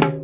you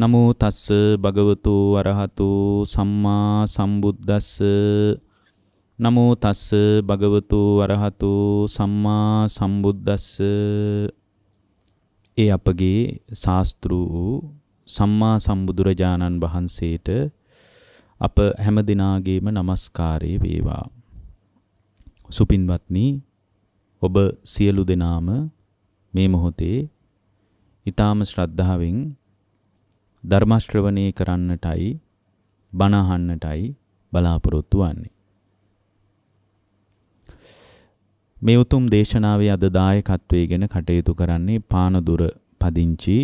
නමෝ තස්ස භගවතු අරහතු සම්මා සම්බුද්දස්ස නමෝ තස්ස භගවතු අරහතු සම්මා සම්බුද්දස්ස ඒ අපගේ ශාස්ත්‍රු සම්මා සම්බුදුරජාණන් වහන්සේට අප හැම දිනාගේම নমස්කාරය වේවා සුපින්වත්නි ඔබ සියලු දෙනාම මේ මොහොතේ ඊ타ම ශ්‍රද්ධාවෙන් ධර්ම ශ්‍රවණේ කරන්නටයි බණ අහන්නටයි බලාපොරොත්තු වෙන්නේ. මේ උතුම් දේශනාවේ අද දායකත්වයේ ගැන කටයුතු කරන්නේ පානදුර පදිංචි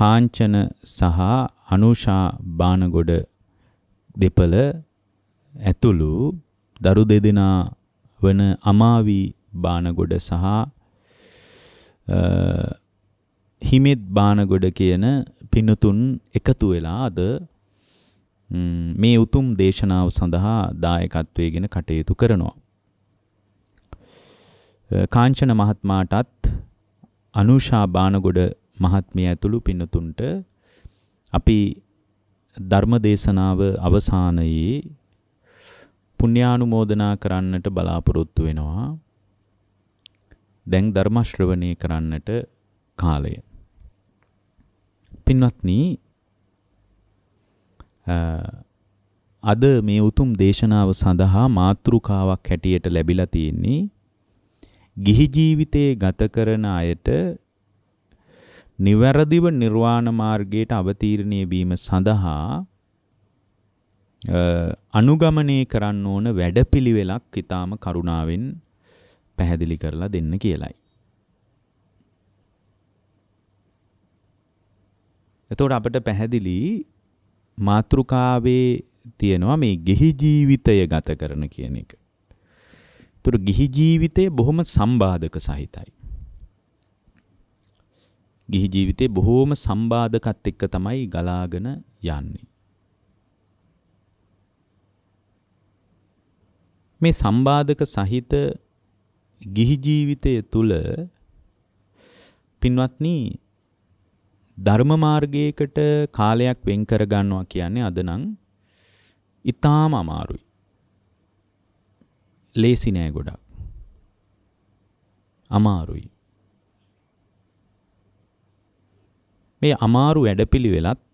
කාංචන සහ අනුෂා බානගොඩ දෙපළ ඇතුළු දරු දෙදෙනා වන අමාවි බානගොඩ සහ හිමිත් බානගොඩ කියන පිනුතුන් එකතු වෙලා අද මේ උතුම් දේශනාව සඳහා දායකත්වයේගෙන කටයුතු කරනවා. කාංචන මහත්මාටත් අනුෂා බානගොඩ මහත්මිය ඇතුළු පින්නතුන්ට අපි ධර්ම දේශනාව අවසානයේ පුණ්‍යානුමෝදනා කරන්නට බලාපොරොත්තු වෙනවා. දැන් ධර්ම ශ්‍රවණය කරන්නට කාලය පින්වත්නි අද මේ උතුම් දේශනාව සඳහා මාතෘකාවක් හැටියට ලැබිලා තියෙන්නේ ගිහි ජීවිතේ ගත කරන අයට නිවැරදිව නිර්වාණ මාර්ගයට අවතීර්ණය වීම සඳහා අනුගමනය කරන්න ඕන වැඩපිළිවෙලක් ඊටාම කරුණාවෙන් පැහැදිලි කරලා දෙන්න කියලයි. එතකොට අපිට පැහැදිලි මාත්‍රිකාවේ තියෙනවා මේ ගිහි ජීවිතය ගත කරන කියන එක. ඒතර ගිහි ජීවිතය බොහොම සම්බාධක සහිතයි. ගිහි ජීවිතේ බොහොම සම්බාධකත් එක්ක තමයි ගලාගෙන යන්නේ. මේ සම්බාධක සහිත ගිහි ජීවිතය තුළ පින්වත්නි ධර්ම මාර්ගයකට කාලයක් වෙන් කරගන්නවා කියන්නේ අද නම් ඊටාම අමාරුයි. ලේසි නෑ ගොඩක්. අමාරුයි. මේ අමාරු වැඩපිළිවෙලත්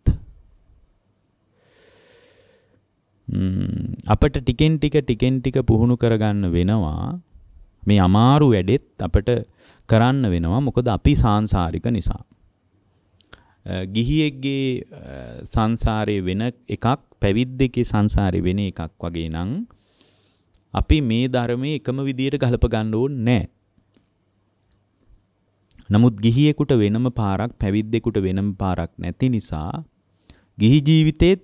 අපට ටිකෙන් ටික ටිකෙන් ටික පුහුණු කරගන්න වෙනවා. මේ අමාරු වැඩෙත් අපට කරන්න වෙනවා. මොකද අපි සාංශාරික නිසා. ගිහියෙක්ගේ සංසාරය වෙන එකක් පැවිද්දකේ සංසාරය වෙන එකක් වගේ නම් අපි මේ ධර්මයේ එකම විදියට ගලප ගන්න ඕනේ නැහැ. නමුත් ගිහියෙකුට වෙනම පාරක් පැවිද්දෙකුට වෙනම පාරක් නැති නිසා ගිහි ජීවිතේත්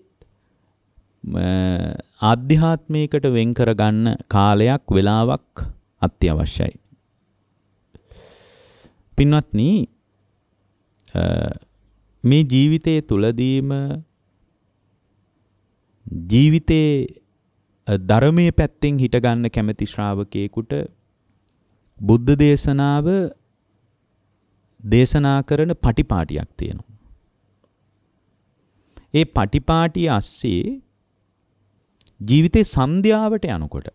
ආධ්‍යාත්මයකට වෙන් කරගන්න කාලයක් වෙලාවක් අත්‍යවශ්‍යයි. පින්වත්නි මේ ජීවිතයේ තුලදීම ජීවිතේ ධර්මයේ පැත්තෙන් හිට ගන්න කැමැති ශ්‍රාවකයෙකුට බුද්ධ දේශනාව දේශනා කරන පටිපාටියක් තියෙනවා. ඒ පටිපාටිය ඇස්සේ ජීවිතේ සන්ධ්‍යාවට යනකොට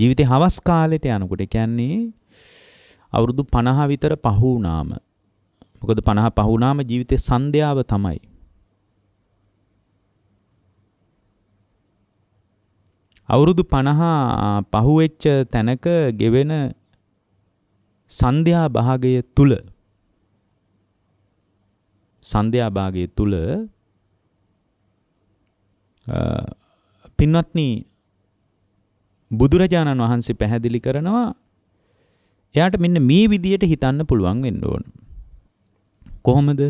ජීවිතේ හවස් කාලෙට යනකොට කියන්නේ අවුරුදු 50 විතර පහ වුණාම මොකද 50 පහ වුණාම ජීවිතේ සන්ධ්‍යාව තමයි. අවුරුදු 50 පහුවෙච්ච තැනක ගෙවෙන සන්ධ්‍යා භාගය තුල සන්ධ්‍යා භාගය තුල පින්වත්නි බුදුරජාණන් වහන්සේ පැහැදිලි කරනවා එයාට මෙන්න මේ විදියට හිතන්න පුළුවන් වෙන්න ඕනේ කොහොමද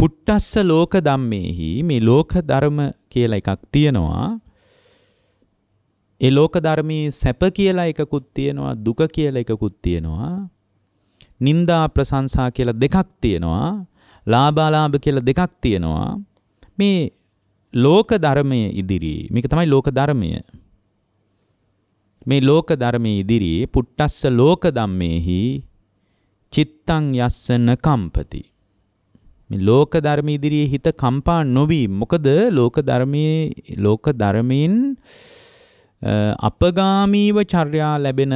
පුට්ටස්ස ලෝක ධම්මේහි මේ ලෝක ධර්ම කියලා එකක් තියෙනවා ඒ ලෝක ධර්මයේ සැප කියලා එකකුත් තියෙනවා දුක කියලා එකකුත් තියෙනවා නින්දා ප්‍රශංසා කියලා දෙකක් තියෙනවා ලාභාලාභ කියලා දෙකක් තියෙනවා මේ ලෝක ධර්මයේ ඉදිරියේ මේක තමයි ලෝක ධර්මය මේ ලෝක ධර්මයේ ඉදිරියේ පුට්ටස්ස ලෝක ධම්මේහි චිත්තං යස්ස නකම්පති. මේ ලෝක ධර්ම ඉදිරියේ හිත කම්පා නොවි. මොකද ලෝක ධර්මයේ ලෝක ධර්මයෙන් අපගාමීව චර්යා ලැබෙන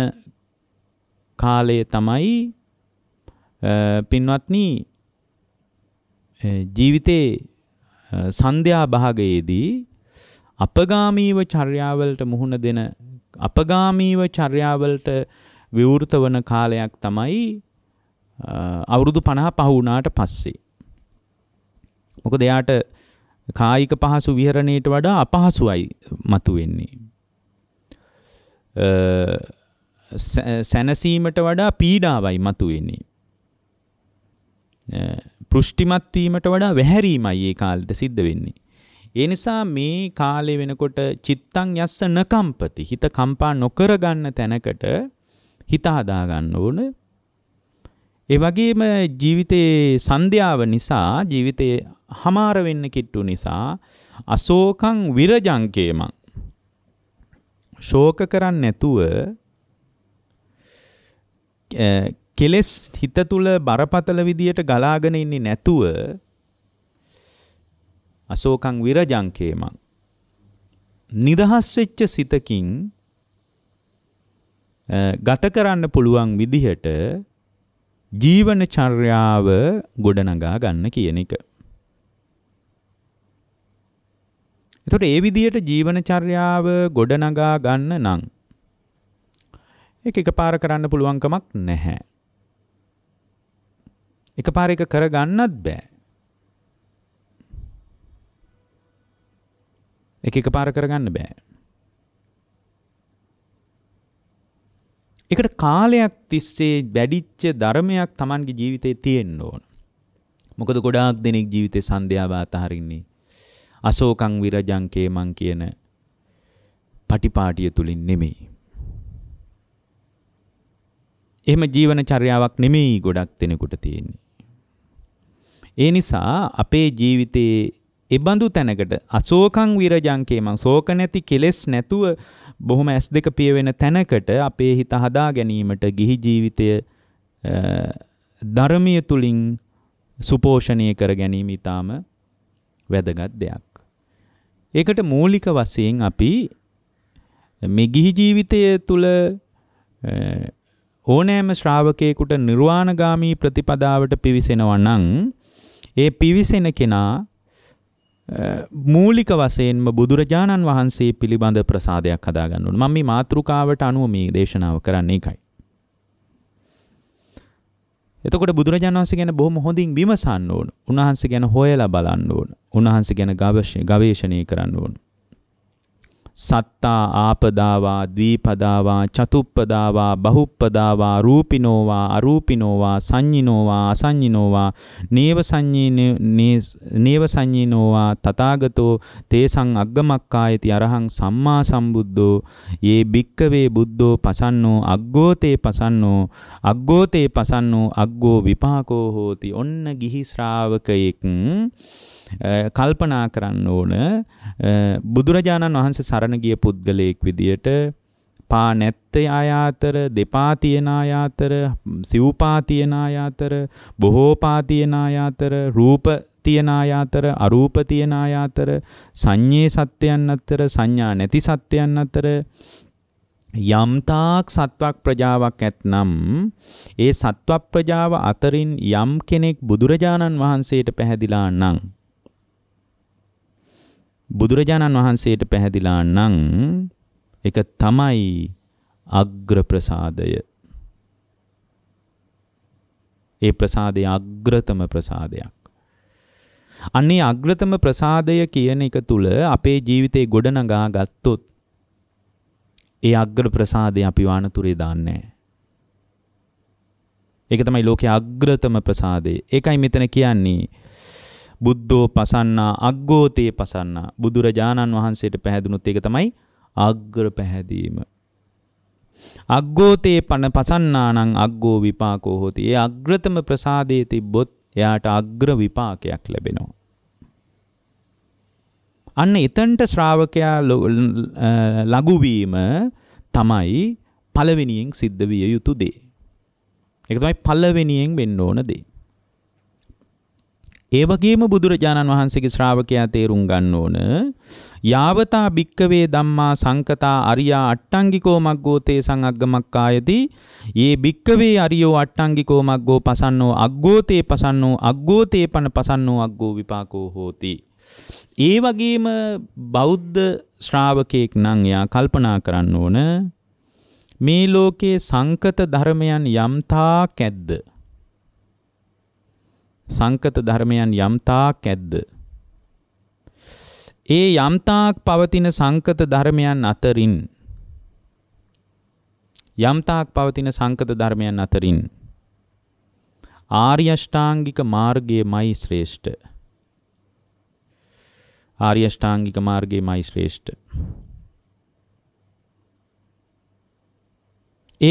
කාලය තමයි පින්වත්නි ජීවිතේ සන්ධ්‍යා භාගයේදී අපගාමීව චර්යාවලට මුහුණ දෙන අපගාමීව චර්යාවලට විවෘත වන කාලයක් තමයි අවුරුදු පණහ පහුුණාට පස්සේ. මොක දෙයාට කායික පහසු විහරණයට වඩා අපහසුවයි මතු වෙන්නේ. සැනසීමට වඩා පීඩාවයි මතු වෙන්නේ. පෘෂ්ටිමත්වීමට වඩා වැහැරීමයි ඒ කාලෙට සිද්ධ වෙන්නේ. ඒ නිසා මේ කාලේ වෙනකොට චිත්තං යස්ස නකම්පති හිත කම්පා නොකරගන්න තැනකට හිත හදාගන්න ඕන ඒ වගේම ජීවිතයේ සංධ්‍යාව නිසා ජීවිතේ හමාර වෙන්න කිට්ටු නිසා අශෝකං විරජංකේමං ශෝක කරන්නේ නැතුව කෙලස් හිත තුල බරපතල විදියට ගලාගෙන ඉන්නේ නැතුව අශෝකං විරජංකේමං නිදහස් වෙච්ච සිතකින් ගත කරන්න පුළුවන් විදිහට ජීවනචර්යාව ගොඩනගා ගන්න කියන එක. එතකොට ඒ විදිහට ජීවනචර්යාව ගොඩනගා ගන්න නම් ඒක එකපාර කරන්න පුළුවන් කමක් නැහැ. එකපාර එක කරගන්නත් බෑ. ඒක එකපාර කරගන්න බෑ. ඒකට කාලයක් තිස්සේ වැඩිච්ච ධර්මයක් Tamanගේ ජීවිතේ තියෙන්න ඕන. මොකද ගොඩාක් දෙනෙක් ජීවිතේ සංදේයාව අතහරින්නේ. අශෝකං විරජං කේමං කියන පටිපාටිය තුලින් නෙමෙයි. එහෙම ජීවන චර්යාවක් නෙමෙයි ගොඩක් දෙනෙකුට තියෙන්නේ. ඒ නිසා අපේ ජීවිතයේ ඒ බඳු තැනකට අශෝකං විරජං කේමං ශෝක නැති කෙලෙස් නැතුව බොහොම ඇස් දෙක පියවෙන තැනකට අපේ හිත හදා ගැනීමට ගිහි ජීවිතය ධර්මිය තුලින් සුපෝෂණය කර ගැනීම ඊටාම වැදගත් දෙයක්. ඒකට මූලික වශයෙන් අපි මේ ගිහි ජීවිතය තුළ ඕනෑම ශ්‍රාවකයෙකුට නිර්වාණගාමී ප්‍රතිපදාවට පිවිසෙනවා නම් ඒ පිවිසෙන කෙනා මූලික වශයෙන්ම බුදුරජාණන් වහන්සේ පිළිබඳ ප්‍රසාදයක් හදාගන්න ඕන. මම මේ මාතෘකාවට අනුව මේ දේශනාව කරන්නේ ඒකයි. එතකොට බුදුරජාණන් වහන්සේ ගැන බොහොම හොඳින් විමසන්න ඕන. උන්වහන්සේ ගැන හොයලා බලන්න ඕන. උන්වහන්සේ ගැන ගවේෂණය කරන්න ඕන. සත්තා ආපදාවා ද්විපදාවා චතුප්පදාවා බහුප්පදාවා රූපිනෝවා අරූපිනෝවා සංඤිනෝවා අසංඤිනෝවා නේව නේව සංඤිනෝවා තථාගතෝ තේසං අග්ගමක්කායති අරහං සම්මා සම්බුද්ධෝ යේ භික්කවේ බුද්ධෝ පසන්නෝ අග්ගෝතේ පසන්නෝ අග්ගෝතේ පසන්නෝ අග්ගෝ විපාකෝ හෝති ඔන්න ගිහි ශ්‍රාවකයෙක් කල්පනා කරන්න ඕන බුදුරජාණන් වහන්සේ සරණ ගිය පුද්ගලයෙක් විදියට පා නැත්තේ අය අතර දෙපා තියෙන අය අතර සිව්පා තියෙන අය අතර බොහෝ පා තියෙන අය අතර රූප තියෙන අය අතර අරූප තියෙන අය අතර සංඤේ සත්‍යයන් අතර සංඥා නැති සත්‍යයන් අතර යම්තාක් සත්වක් ප්‍රජාවක් ඇත්නම් ඒ සත්ව ප්‍රජාව අතරින් යම් කෙනෙක් බුදුරජාණන් වහන්සේට පැහැදිලා නම් බුදුරජාණන් වහන්සේට පැහැදිලා නම් එක තමයි අග්‍ර ප්‍රසාදය. ඒ ප්‍රසාදය අග්‍රතම ප්‍රසාදයක්. අන්නේ අග්‍රතම ප්‍රසාදය කියන එක තුළ අපේ ජීවිතේ ගොඩනගා ගත්තොත් ඒ අග්‍ර ප්‍රසාදය අපි වානතුරේ දාන්නේ ඒක තමයි ලෝකයේ අග්‍රතම ප්‍රසාදය. ඒකයි මෙතන කියන්නේ බුද්ධෝ පසන්නා අග්ගෝතේ පසන්නා බුදුරජාණන් වහන්සේට පැහැදුනොත් ඒක තමයි අග්‍ර පැහැදීම. අග්ගෝතේ පන පසන්නානං අග්ගෝ විපාකෝ හොති. ඒ අග්‍රතම ප්‍රසාදයේ තිබ්බොත් එයාට අග්‍ර විපාකයක් ලැබෙනවා. අන්න එතනට ශ්‍රාවකයා ලඟුවීම තමයි පළවෙනියෙන් සිද්ධ විය යුතු දේ. ඒක තමයි පළවෙනියෙන් වෙන්න ඕන දේ. ඒ වගේම බුදුරජාණන් වහන්සේගේ ශ්‍රාවකයා තේරුම් ගන්න ඕන යාවතා භික්කවේ ධම්මා සංකතා අරියා අට්ටංගිකෝ මග්ගෝ තේ සංඅග්ගමක්කායති යේ භික්කවේ අරියෝ අට්ටංගිකෝ මග්ගෝ පසන්නෝ අග්ගෝ තේ පසන්නෝ අග්ගෝ තේ පන පසන්නෝ අග්ගෝ විපාකෝ හෝති ඒ වගේම බෞද්ධ ශ්‍රාවකයෙක් නම් යා කල්පනා කරන්න ඕන මේ ලෝකේ සංකත ධර්මයන් යම්තා කැද්ද සංකත ධර්මයන් යම්තාක් ඇද්ද ඒ යම්තාක් පවතින සංකත ධර්මයන් අතරින් යම්තාක් පවතින සංකත ධර්මයන් අතරින් ආර්ය අෂ්ටාංගික මාර්ගයේමයි ශ්‍රේෂ්ඨ ආර්ය අෂ්ටාංගික මාර්ගයේමයි ශ්‍රේෂ්ඨ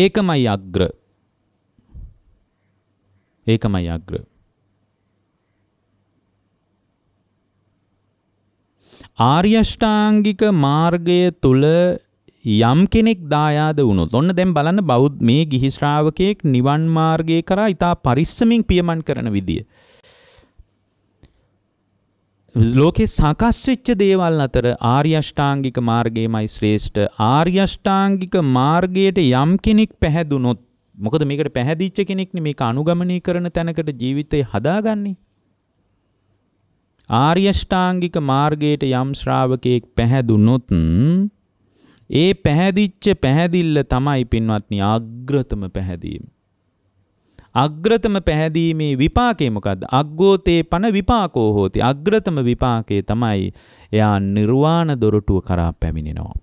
ඒකමයි අග්‍ර ඒකමයි අග්‍ර ආර්යෂ්ඨාංගික මාර්ගය තුළ යම් කෙනෙක් දායාද වුණොත් ඔන්න දැන් බලන්න බෞද්ධ මේ ගිහි ශ්‍රාවකයෙක් නිවන් මාර්ගය කරා ඊටා පරිස්සමින් පියමන් කරන විදිය. ලෝකේ සකස් වෙච්ච දේවල් අතර ආර්ය අෂ්ටාංගික මාර්ගයමයි ශ්‍රේෂ්ඨ. ආර්ය අෂ්ටාංගික මාර්ගයට යම් කෙනෙක් පැහැදුනොත් මොකද මේකට පැහැදිච්ච කෙනෙක්නේ මේක අනුගමනය කරන තැනකට ජීවිතේ හදාගන්නේ. ආර්ය ෂ්ටාංගික මාර්ගයට යම් ශ්‍රාවකයෙක් පැහැදුනොත් ඒ පැහැදිච්ච පැහැදිල්ල තමයි පින්වත්නි අග්‍රතම පැහැදීම. අග්‍රතම පැහැදීමේ විපාකය මොකද්ද? අග්ගෝතේ පන විපාකෝ හෝති. අග්‍රතම විපාකය තමයි එයා නිර්වාණ දොරටුව කරා පැමිණෙනවා.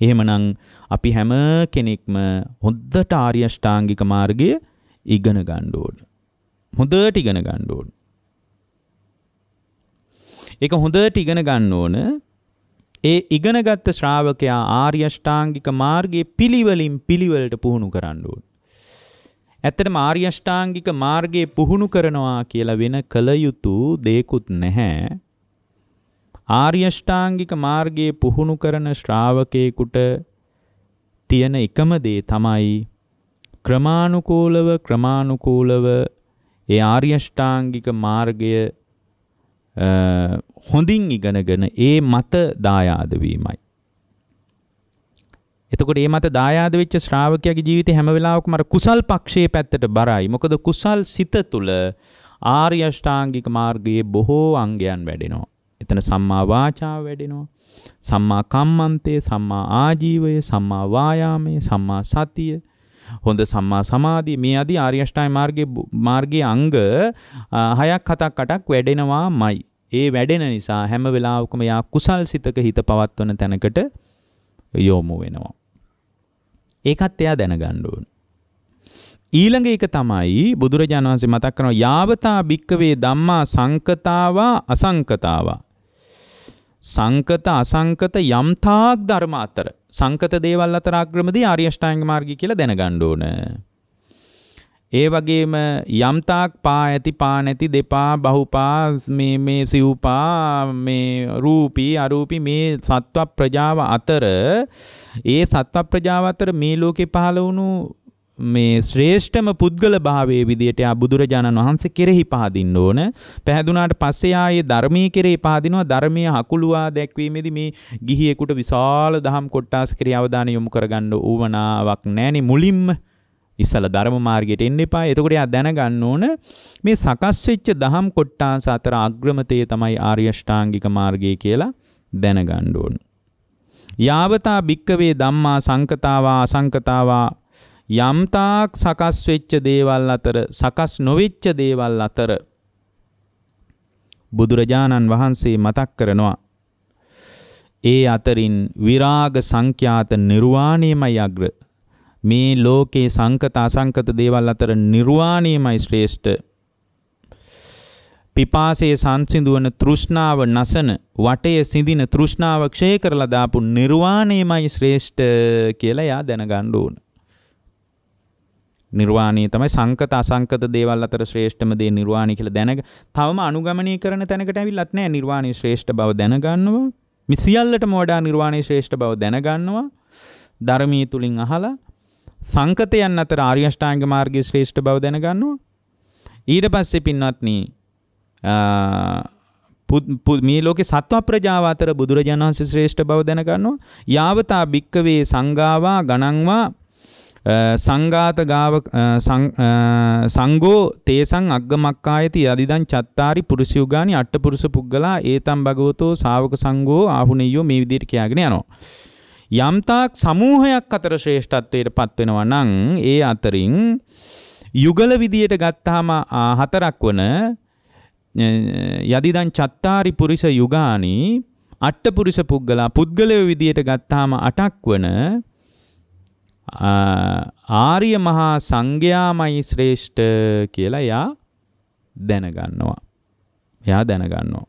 එහෙමනම් අපි හැම කෙනෙක්ම හොද්දට ආර්ය ෂ්ටාංගික මාර්ගය ඉගෙන ගන්න ඕනේ. හොඳට ඉගෙන ගන්න ඕනේ. ඒක හොඳට ඉගෙන ගන්න ඕන. ඒ ඉගෙනගත්ත ශ්‍රාවකයා ආර්ය ෂ්ටාංගික මාර්ගයේ පිළිවෙලින් පිළිවෙලට පුහුණු කරන්න ඕන. ඇත්තටම ආර්ය ෂ්ටාංගික මාර්ගයේ පුහුණු කරනවා කියලා වෙන කල යුතු දෙයක්ුත් නැහැ. ආර්ය ෂ්ටාංගික මාර්ගයේ පුහුණු කරන ශ්‍රාවකේකට තියෙන එකම දේ තමයි ක්‍රමානුකූලව ක්‍රමානුකූලව ඒ ආර්ය ෂ්ටාංගික මාර්ගය හොඳින් ඉගෙනගෙන ඒ මත දායාද වීමයි. එතකොට ඒ මත දායාද වෙච්ච ශ්‍රාවකයාගේ ජීවිතේ හැම වෙලාවකම අර කුසල් පක්ෂයේ පැත්තට බරයි. මොකද කුසල් සිත තුළ ආර්ය අෂ්ටාංගික මාර්ගයේ බොහෝ අංගයන් වැඩෙනවා. එතන සම්මා වාචාව වැඩෙනවා. සම්මා කම්මන්තේ, සම්මා ආජීවය, සම්මා වායාමය, සම්මා සතිය, හොඳ සම්මා සමාධිය මේ අදී ආර්ය අෂ්ටාංග මාර්ගයේ මාර්ගයේ අංග 6ක් 7ක් 8ක් වැඩෙනවාමයි. ඒ වැඩෙන නිසා හැම වෙලාවකම යා කුසල් සිතක හිත පවත්වන තැනකට යොමු වෙනවා. ඒකත් එයා දැනගන්න ඕනේ. ඊළඟ එක තමයි බුදුරජාණන් වහන්සේ මතක් කරනවා යාවතා භික්කවේ ධම්මා සංකතාවා අසංකතාවා සංකත අසංකත යම්තාක් ධර්ම අතර සංකත දේවල් අතර අග්‍රමදී ආර්ය අෂ්ටාංග මාර්ගය කියලා දැනගන්න ඕන. ඒ වගේම යම්තාක් පා ඇති පා නැති දෙපා බහුපා මේ මේ සිව්පා මේ රූපී අරූපී මේ සත්ව ප්‍රජාව අතර ඒ සත්ව ප්‍රජාව අතර මේ ලෝකේ පහළ වුණු මේ ශ්‍රේෂ්ඨම පුද්ගල භාවයේ විදියට යා බුදුරජාණන් වහන්සේ කෙරෙහි පහදින්න ඕන. පහදුනාට පස්සේ ආයේ ධර්මයේ කෙරෙහි පහදිනවා. ධර්මයේ හකුළුවා දැක්වීමේදී මේ ගිහියෙකුට විශාල දහම් කොටස් කෙරෙහි අවධානය යොමු කරගන්න උවමනාවක් නැණි මුලින්ම ඉස්සල ධර්ම මාර්ගයට එන්න එපා. එතකොට යා දැනගන්න ඕන මේ සකස් වෙච්ච දහම් කොටාස අතර අග්‍රමතේ තමයි ආර්ය ෂ්ටාංගික මාර්ගය කියලා දැනගන්න ඕන. යාවතා භික්කවේ ධම්මා සංකතාවා අසංකතාවා යම්තාක් සකස් වෙච්ච දේවල් අතර සකස් නොවෙච්ච දේවල් අතර බුදුරජාණන් වහන්සේ මතක් කරනවා ඒ අතරින් විරාග සංඛ්‍යාත නිර්වාණයමයි අග්‍ර මේ ලෝකේ සංකත අසංකත දේවල් අතර නිර්වාණයමයි ශ්‍රේෂ්ඨ පිපාසයේ සංසිඳුවන තෘෂ්ණාව නැසන වටේ සිඳින තෘෂ්ණාව ක්ෂය කරලා දාපු නිර්වාණයමයි ශ්‍රේෂ්ඨ කියලා එයා දැනගන්න ඕන නිර්වාණය තමයි සංකත අසංකත දේවල් අතර ශ්‍රේෂ්ඨම දේ නිර්වාණය කියලා දැනග. තවම අනුගමනය කරන තැනකට ඇවිල්ලත් නැහැ නිර්වාණය ශ්‍රේෂ්ඨ බව දැනගන්නවා. මේ සියල්ලටම වඩා නිර්වාණය ශ්‍රේෂ්ඨ බව දැනගන්නවා. ධර්මයේ තුලින් අහලා සංකතයන් අතර ආර්ය අෂ්ටාංග මාර්ගයේ ශ්‍රේෂ්ඨ බව දැනගන්නවා. ඊට පස්සේ පින්වත්නි මේ ලෝක සත්ව ප්‍රජාව අතර බුදුරජාණන් වහන්සේ ශ්‍රේෂ්ඨ බව දැනගන්නවා. යාවතා භික්කවේ සංගාවා ගණන්වා සංඝාත ගාව සංඝෝ තේසං අග්ගමක්කායති යදිදං චත්තාරි පුරුෂයුගානි අට්ඨපුරුෂ පුද්ගලා ඒතම් භගවතෝ ශාවක සංඝෝ ආහුණෙයෝ මේ විදිහට කියාගෙන යනවා. යම්තාක් සමූහයක් අතර ශ්‍රේෂ්ඨත්වයට පත් වෙනවා නම් ඒ අතරින් යුගල විදියට ගත්තාම හතරක් වන යදිදං චත්තාරි පුරිස යුගානි අට්ඨපුරිස පුද්ගලා පුද්ගලය විදියට ගත්තාම අටක් වන ආර්ය මහා සංඝයාමයි ශ්‍රේෂ්ඨ කියලා එයා දැනගන්නවා. එයා දැනගන්නවා.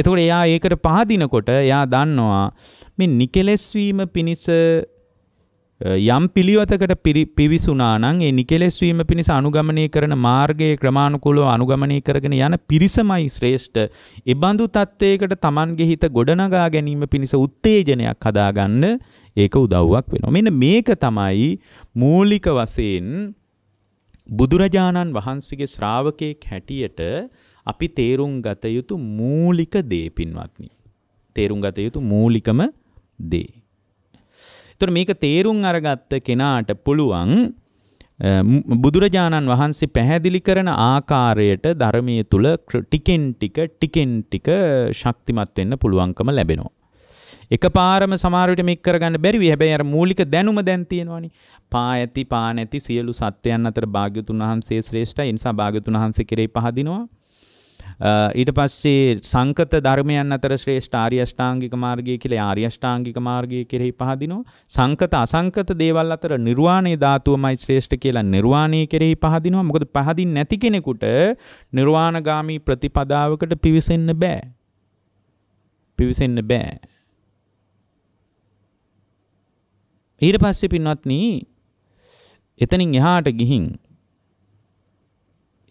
එතකොට එයා ඒකට පහදිනකොට එයා දන්නවා මේ නිකෙලස් වීම පිණිස යම් පිළිවෙතකට පිවිසුනා නම් ඒ නිකෙලස් වීම පිණිස අනුගමනය කරන මාර්ගයේ ක්‍රමානුකූලව අනුගමනය කරගෙන යන පිරිසමයි ශ්‍රේෂ්ඨ. ඒ බඳු තත්වයකට Tamange හිත ගොඩනගා ගැනීම පිණිස උත්තේජනයක් හදාගන්න ඒක උදව්වක් වෙනවා. මෙන්න මේක තමයි මූලික වශයෙන් බුදුරජාණන් වහන්සේගේ ශ්‍රාවකයෙක් හැටියට අපි තේරුම් ගත යුතු මූලික දේ පින්වත්නි. තේරුම් ගත යුතු මූලිකම දේ. එතකොට මේක තේරුම් අරගත්ත කෙනාට පුළුවන් බුදුරජාණන් වහන්සේ පැහැදිලි කරන ආකාරයට ධර්මයේ තුල ටිකෙන් ටික ටිකෙන් ටික ශක්තිමත් වෙන්න පුළුවන්කම ලැබෙනවා. එකපාරම සමහර විට මේක කරගන්න බැරි වෙයි. හැබැයි අර මූලික දැනුම දැන් තියෙනවනේ. පා ඇති පා නැති සියලු සත්‍යයන් අතර භාග්‍යතුන් වහන්සේ ශ්‍රේෂ්ඨයි. ඒ නිසා භාග්‍යතුන් වහන්සේ කෙරෙහි පහදිනවා. ඊට පස්සේ සංකත ධර්මයන් අතර ශ්‍රේෂ්ඨ ආර්ය අෂ්ටාංගික මාර්ගය කියලා ආර්ය අෂ්ටාංගික මාර්ගය කෙරෙහි පහදිනවා. සංකත අසංකත දේවල් අතර නිර්වාණය ධාතුවමයි ශ්‍රේෂ්ඨ කියලා නිර්වාණය කෙරෙහි පහදිනවා. මොකද පහදින් නැති කෙනෙකුට නිර්වාණගාමී ප්‍රතිපදාවකට පිවිසෙන්න බෑ. පිවිසෙන්න බෑ. ඊට පස්සේ පින්වත්නි එතනින් එහාට ගිහින්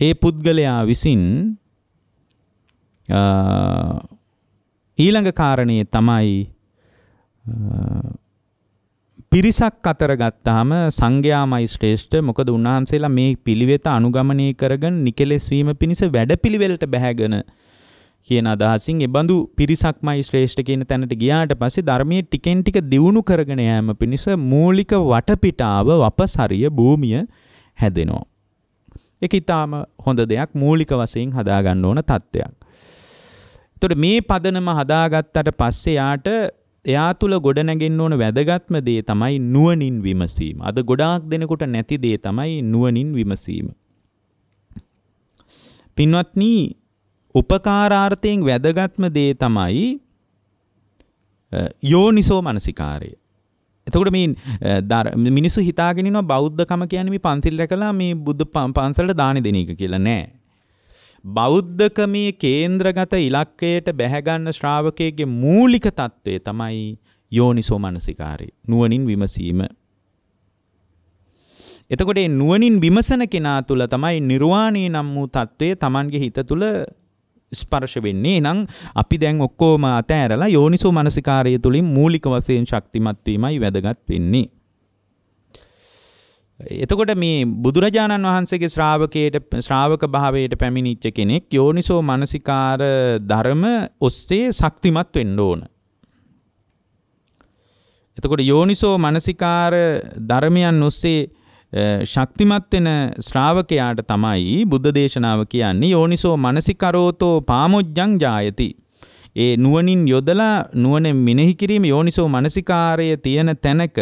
ඒ පුද්ගලයා විසින් ඊළඟ කාරණයේ තමයි පිරිසක් අතර ගත්තාම සංඝයාමයි ශ්‍රේෂ්ඨ මොකද උන්වහන්සේලා මේ පිළිවෙත අනුගමනය කරගෙන නිකලෙස් වීම පිණිස වැඩපිළිවෙලට බැහැගෙන කියන අදහසින් එබඳු පිරිසක්මයි ශ්‍රේෂ්ඨ කියන තැනට ගියාට පස්සේ ධර්මයේ ටිකෙන් ටික දියුණු කරගෙන යෑම පිණිස මූලික වටපිටාව වපසරිය භූමිය හැදෙනවා. ඒක ඊටාම හොඳ දෙයක් මූලික වශයෙන් හදාගන්න ඕන තත්වයක්. එතකොට මේ පදනම හදාගත්තට පස්සේ යාට එයා තුල ගොඩනැගෙන්න ඕන වැදගත්ම දේ තමයි නුවණින් විමසීම. අද ගොඩාක් දෙනෙකුට නැති දේ තමයි නුවණින් විමසීම. පින්වත්නි උපකාරාර්ථයෙන් වැදගත්ම දේ තමයි යෝනිසෝ මනසිකාරය. එතකොට මේ මිනිස්සු හිතාගෙන ඉනවා බෞද්ධකම කියන්නේ මේ පන්සිල් රැකලා මේ බුද්ධ පන්සලට දානි දෙන එක කියලා නෑ. බෞද්ධකමේ කේන්ද්‍රගත ඉලක්කයට බැහැගන්න ශ්‍රාවකයෙගේ මූලික తත්වය තමයි යෝනිසෝ මනසිකාරය. නුවණින් විමසීම. එතකොට නුවණින් විමසන කෙනා තුළ තමයි නිර්වාණය නම් වූ తත්වය Tamanගේ හිත තුළ ස්පර්ශ වෙන්නේ. එහෙනම් අපි දැන් ඔක්කොම අතෑරලා යෝනිසෝ මනසිකාරය තුලින් මූලික වශයෙන් ශක්තිමත් වීමයි වැදගත් වෙන්නේ. එතකොට මේ බුදුරජාණන් වහන්සේගේ ශ්‍රාවකයට ශ්‍රාවක භාවයට පැමිණිච්ච කෙනෙක් යෝනිසෝ මනසිකාර ධර්ම ඔස්සේ ශක්තිමත් වෙන්න ඕන. එතකොට යෝනිසෝ මනසිකාර ධර්මයන් ඔස්සේ ශක්තිමත් වෙන ශ්‍රාවකයාට තමයි බුද්ධ දේශනාව කියන්නේ යෝනිසෝ මනසිකරෝතෝ පාමොජ්ජං ජායති. ඒ නුවණින් යොදලා නුවණෙන් මෙනෙහි කිරීම යෝනිසෝ මනසිකාරය තියෙන තැනක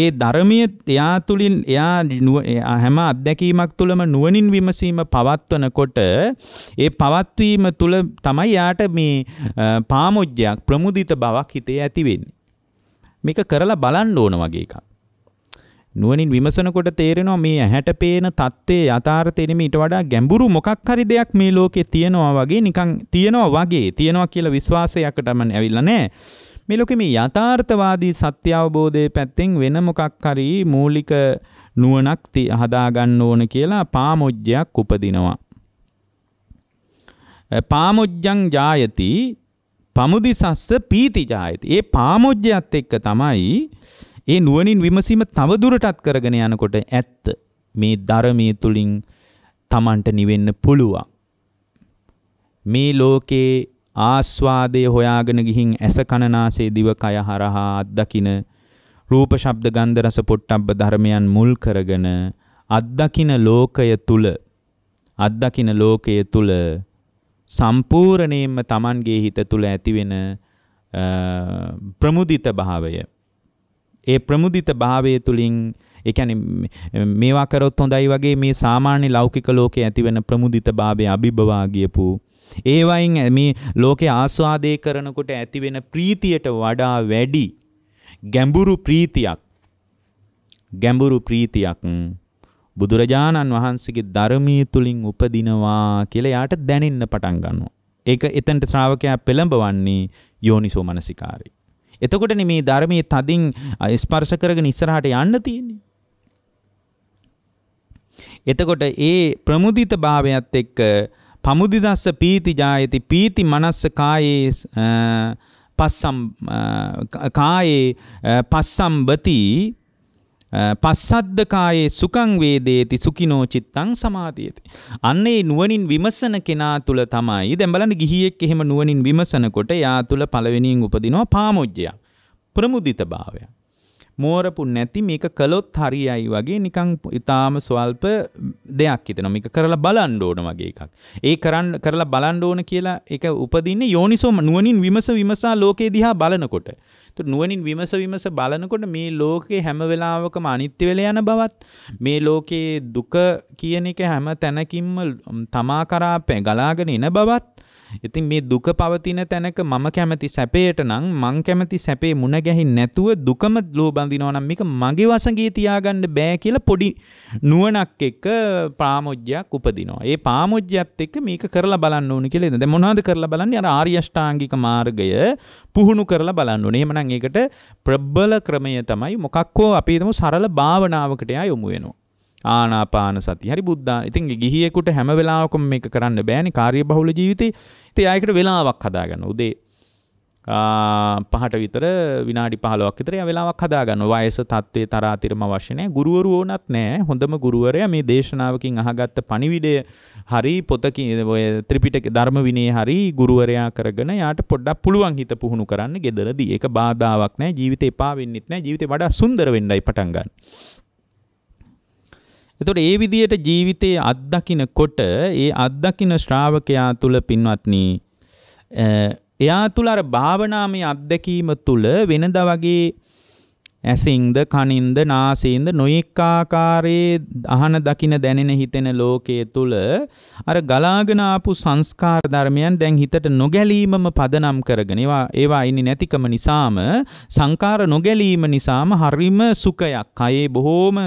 ඒ ධර්මයේ එයා තුලින් එයා හැම අත්දැකීමක් තුළම නුවණින් විමසීම පවත්වනකොට ඒ පවත්වීම තුළ තමයි යාට මේ පාමුජ්ජයක් ප්‍රමුදිත බවක් හිතේ ඇති වෙන්නේ. මේක කරලා බලන්න ඕන වගේ එකක්. නුවනින් විමසනකොට තේරෙනවා මේ ඇහැට පේන தත්ත්වයේ යථාර්ථයෙම ඊට වඩා ගැඹුරු මොකක් හරි දෙයක් මේ ලෝකේ තියෙනවා වගේ නිකන් තියෙනවා වගේ තියෙනවා කියලා විශ්වාසයකටම ඇවිල්ලා නැහැ. මේ ලෝකේ මේ යථාර්ථවාදී සත්‍ය අවබෝධයේ පැත්තෙන් වෙන මොකක් හරි මූලික නුවණක් හදාගන්න ඕන කියලා පාමොජ්ජයක් උපදිනවා. පාමොජ්ජං ජායති පමුදිසස්ස පීති ජායති. ඒ පාමොජ්ජයත් එක්ක තමයි ඒ නුවණින් විමසීම තව දුරටත් කරගෙන යනකොට ඇත්ත මේ ධර්මයේ තුලින් Tamanට නිවෙන්න පුළුවන්. මේ ලෝකේ ආස්වාදය හොයාගෙන ගිහින් ඇස කනනාසේ දිවකය හරහා අත්දකින රූප ශබ්ද ගන්ධ රස පොට්ටබ්බ ධර්මයන් මුල් කරගෙන අත්දකින ලෝකය තුල අත්දකින ලෝකය තුල සම්පූර්ණයෙන්ම Tamanගේ හිත තුල ඇතිවෙන ප්‍රමුදිත භාවය ඒ ප්‍රමුදිත භාවය තුළින් ඒ කියන්නේ මේවා කරොත් හොඳයි වගේ මේ සාමාන්‍ය ලෞකික ලෝකයේ ඇතිවන ප්‍රමුදිත භාවය අභිභවා ගියපු ඒ වයින් මේ ලෝකේ ආස්වාදේ කරනකොට ඇතිවෙන ප්‍රීතියට වඩා වැඩි ගැඹුරු ප්‍රීතියක් ගැඹුරු ප්‍රීතියක් බුදුරජාණන් වහන්සේගේ ධර්මයේ තුලින් උපදිනවා කියලා යාට දැනෙන්න පටන් ගන්නවා. ඒක එතනට ශ්‍රාවකයා පෙළඹවන්නේ යෝනිසෝ මනසිකාරී. එතකොටන මේ ධර්මය තදින් ස්පර්ශ කරගෙන ඉස්සරහට යන්න තියෙන්නේ. එතකොට ඒ ප්‍රමුදිත භාවයත් එක්ක පමුදිදස්ස පීති ජායති පීති මනස්ස කායේ පස්සම් කායේ පස්සම්බති පස්සද්ද කායේ සුඛං වේදේති සුඛිනෝ චිත්තං සමාධියති. අන්න ඒ නුවණින් විමසන කෙනා තුල තමයි දැන් බලන්න ගිහියෙක් එහෙම නුවණින් විමසනකොට යා තුල පළවෙනියෙන් උපදිනවා පාමුජ්ජය. ප්‍රමුදිතභාවය. මෝරපු නැති මේක කළොත් හරියයි වගේ නිකං ඉතාම ස්වල්ප දෙයක් හිතනවා මේක කරලා බලන්න ඕන වගේ එකක්. ඒ කරන්න කරලා බලන්න ඕන කියලා ඒක උපදින්නේ යෝනිසෝම නුවණින් විමස විමසා ලෝකේ දිහා බලනකොට. ඒත් නුවණින් විමස විමස බලනකොට මේ ලෝකේ හැම වෙලාවකම අනිත්‍ය වෙලා යන බවත් මේ ලෝකේ දුක කියන එක හැම තැනකින්ම තමා කරා ගලාගෙන එන බවත් ඉතින් මේ දුක පවතින තැනක මම කැමති සැපයට නම් මං කැමති සැපේ මුණ ගැහින් නැතුව දුකම ලෝබඳිනවා නම් මේක මගේ වසඟේ තියාගන්න බෑ කියලා පොඩි නුවණක් එක්ක ප්‍රාමොජ්‍යයක් උපදිනවා. ඒ ප්‍රාමොජ්‍යයත් එක්ක මේක කරලා බලන්න ඕන කියලා ඉතින් දැන් මොනවද කරලා බලන්නේ අර ආර්ය අෂ්ටාංගික මාර්ගය පුහුණු කරලා බලන්න ඕනේ. එහෙමනම් ඒකට ප්‍රබල ක්‍රමය තමයි මොකක් හෝ අපි හිතමු සරල භාවනාවකට යා යොමු වෙනවා. ආනාපාන සති. හරි බුද්ධා. ඉතින් ගිහියෙකුට හැම වෙලාවකම මේක කරන්න බෑනේ කාර්යබහුල ජීවිතේ. ඉතින් ආයකට වෙලාවක් හදාගන්න. උදේ පහට විතර විනාඩි පහලොක් විතර වෙලාවක් හදාගන්න වයස තත්ත්වයේ තරාතිරම වශනය ගුරුවරු ඕනත් නෑ හොඳම ගුරුවරය මේ දේශනාවකින් අහගත්ත පනිවිඩය හරි පොතක ඔය ත්‍රිපිටක ධර්ම විනේ හරි ගුරුවරයා කරගෙන යාට පොඩ්ඩක් පුළුවන් හිත පුහුණු කරන්න ගෙදරදී ඒක බාධාවක් නෑ ජීවිතේ එපා වෙන්නෙත් නෑ ජීවිතේ වඩා සුන්දර වෙන්නයි පටන් ගන්න. එතකොට ඒ විදියට ජීවිතයේ අත්දකින්නකොට ඒ අත්දකින්න ශ්‍රාවකයා තුල පින්වත්නි එයා තුල අර භාවනාමය අත්දැකීම තුල වෙනදා වගේ ඇසින්ද කනින්ද නාසයෙන්ද නොයෙක් ආකාරයේ අහන දකින දැනෙන හිතෙන ලෝකයේ තුල අර ගලාගෙන ආපු සංස්කාර ධර්මයන් දැන් හිතට නොගැලීමම පදනම් කරගෙන ඒවා ඒවා ඉන්නේ නැතිකම නිසාම සංකාර නොගැලීම නිසාම හරිම සුඛයක් කයේ බොහෝම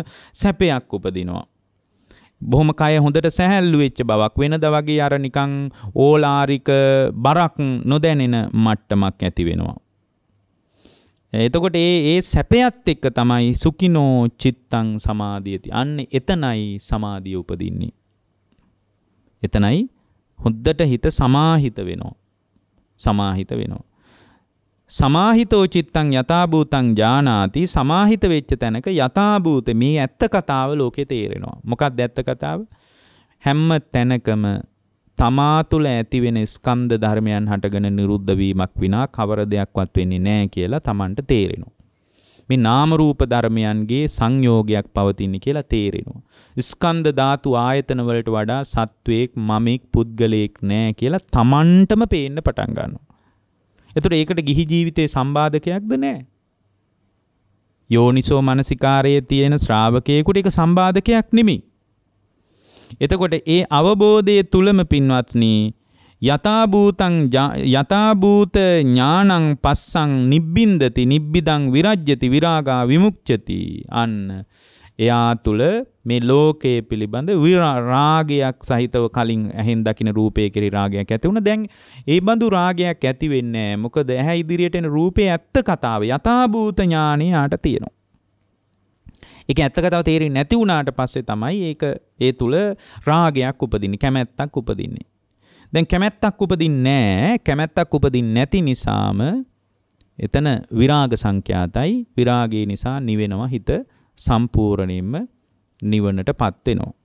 සැපයක් උපදිනවා බොහොම කය හොඳට සැහැල්ලු වෙච්ච බවක් වෙනද වගේ අර නිකන් ඕලාරික බරක් නොදැනෙන මට්ටමක් ඇති වෙනවා එතකොට ඒ ඒ සැපයත් එක්ක තමයි සුඛිනෝ චිත්තං සමාධියති. අන්න එතනයි සමාධිය උපදින්නේ. එතනයි හොද්දට හිත සමාහිත වෙනවා. සමාහිත වෙනවා. සමාහිතෝ චිත්තං යථාභූතං ජානාති සමාහිත වෙච්ච තැනක යථාභූත මේ ඇත්ත කතාව ලෝකේ තේරෙනවා. මොකක්ද ඇත්ත කතාව? හැම තැනකම තමා තුළ ඇතිවෙන ස්කන්ධ ධර්මයන් හටගෙන නිරුද්ධ වීමක් විනා කවර දෙයක්වත් වෙන්නේ නැහැ කියලා Tamanට තේරෙනවා. මේ නාම රූප ධර්මයන්ගේ සංයෝගයක් පවතින කියලා තේරෙනවා. ස්කන්ධ ධාතු ආයතන වලට වඩා සත්වයක්, මමෙක්, පුද්ගලයෙක් නැහැ කියලා Tamanටම පේන්න පටන් ගන්නවා. එතකොට ඒකට ගිහි ජීවිතේ සම්බාධකයක්ද නැහැ. යෝනිසෝ මනසිකාරයේ තියෙන ශ්‍රාවකයෙකුට ඒක සම්බාධකයක් නෙමෙයි. එතකොට ඒ අවබෝධය තුළම පින්වත්නී යථාභූතං යථාභූත ඥානං පස්සං නිබ්බින්දති නිබ්බිදං විරජ්‍යති විරාගා විමුක්්චති අන්න එයා තුළ මේ ලෝකයේ පිළිබඳ රාගයක් සහිතව කලින් ඇහෙන් දකින රූපය කෙරි රාගයක් ඇති වුණ දැන් ඒ බඳු රාගයක් ඇති වෙන්නේ මොකද ඇහැ ඉදිරියට එන රූපේ ඇත්ත කතාව යථාභූත ඥානය යාට තියෙනවා එක ඇත්තකතාව තේරෙන්නේ නැති වුණාට පස්සේ තමයි ඒක ඒ තුල රාගයක් උපදින්නේ කැමැත්තක් උපදින්නේ. දැන් කැමැත්තක් උපදින්නේ නැහැ. කැමැත්තක් උපදින්නේ නැති නිසාම එතන විරාග සංඛ්‍යාතයි විරාගය නිසා නිවෙනවා හිත සම්පූර්ණයෙන්ම නිවනටපත් වෙනවා.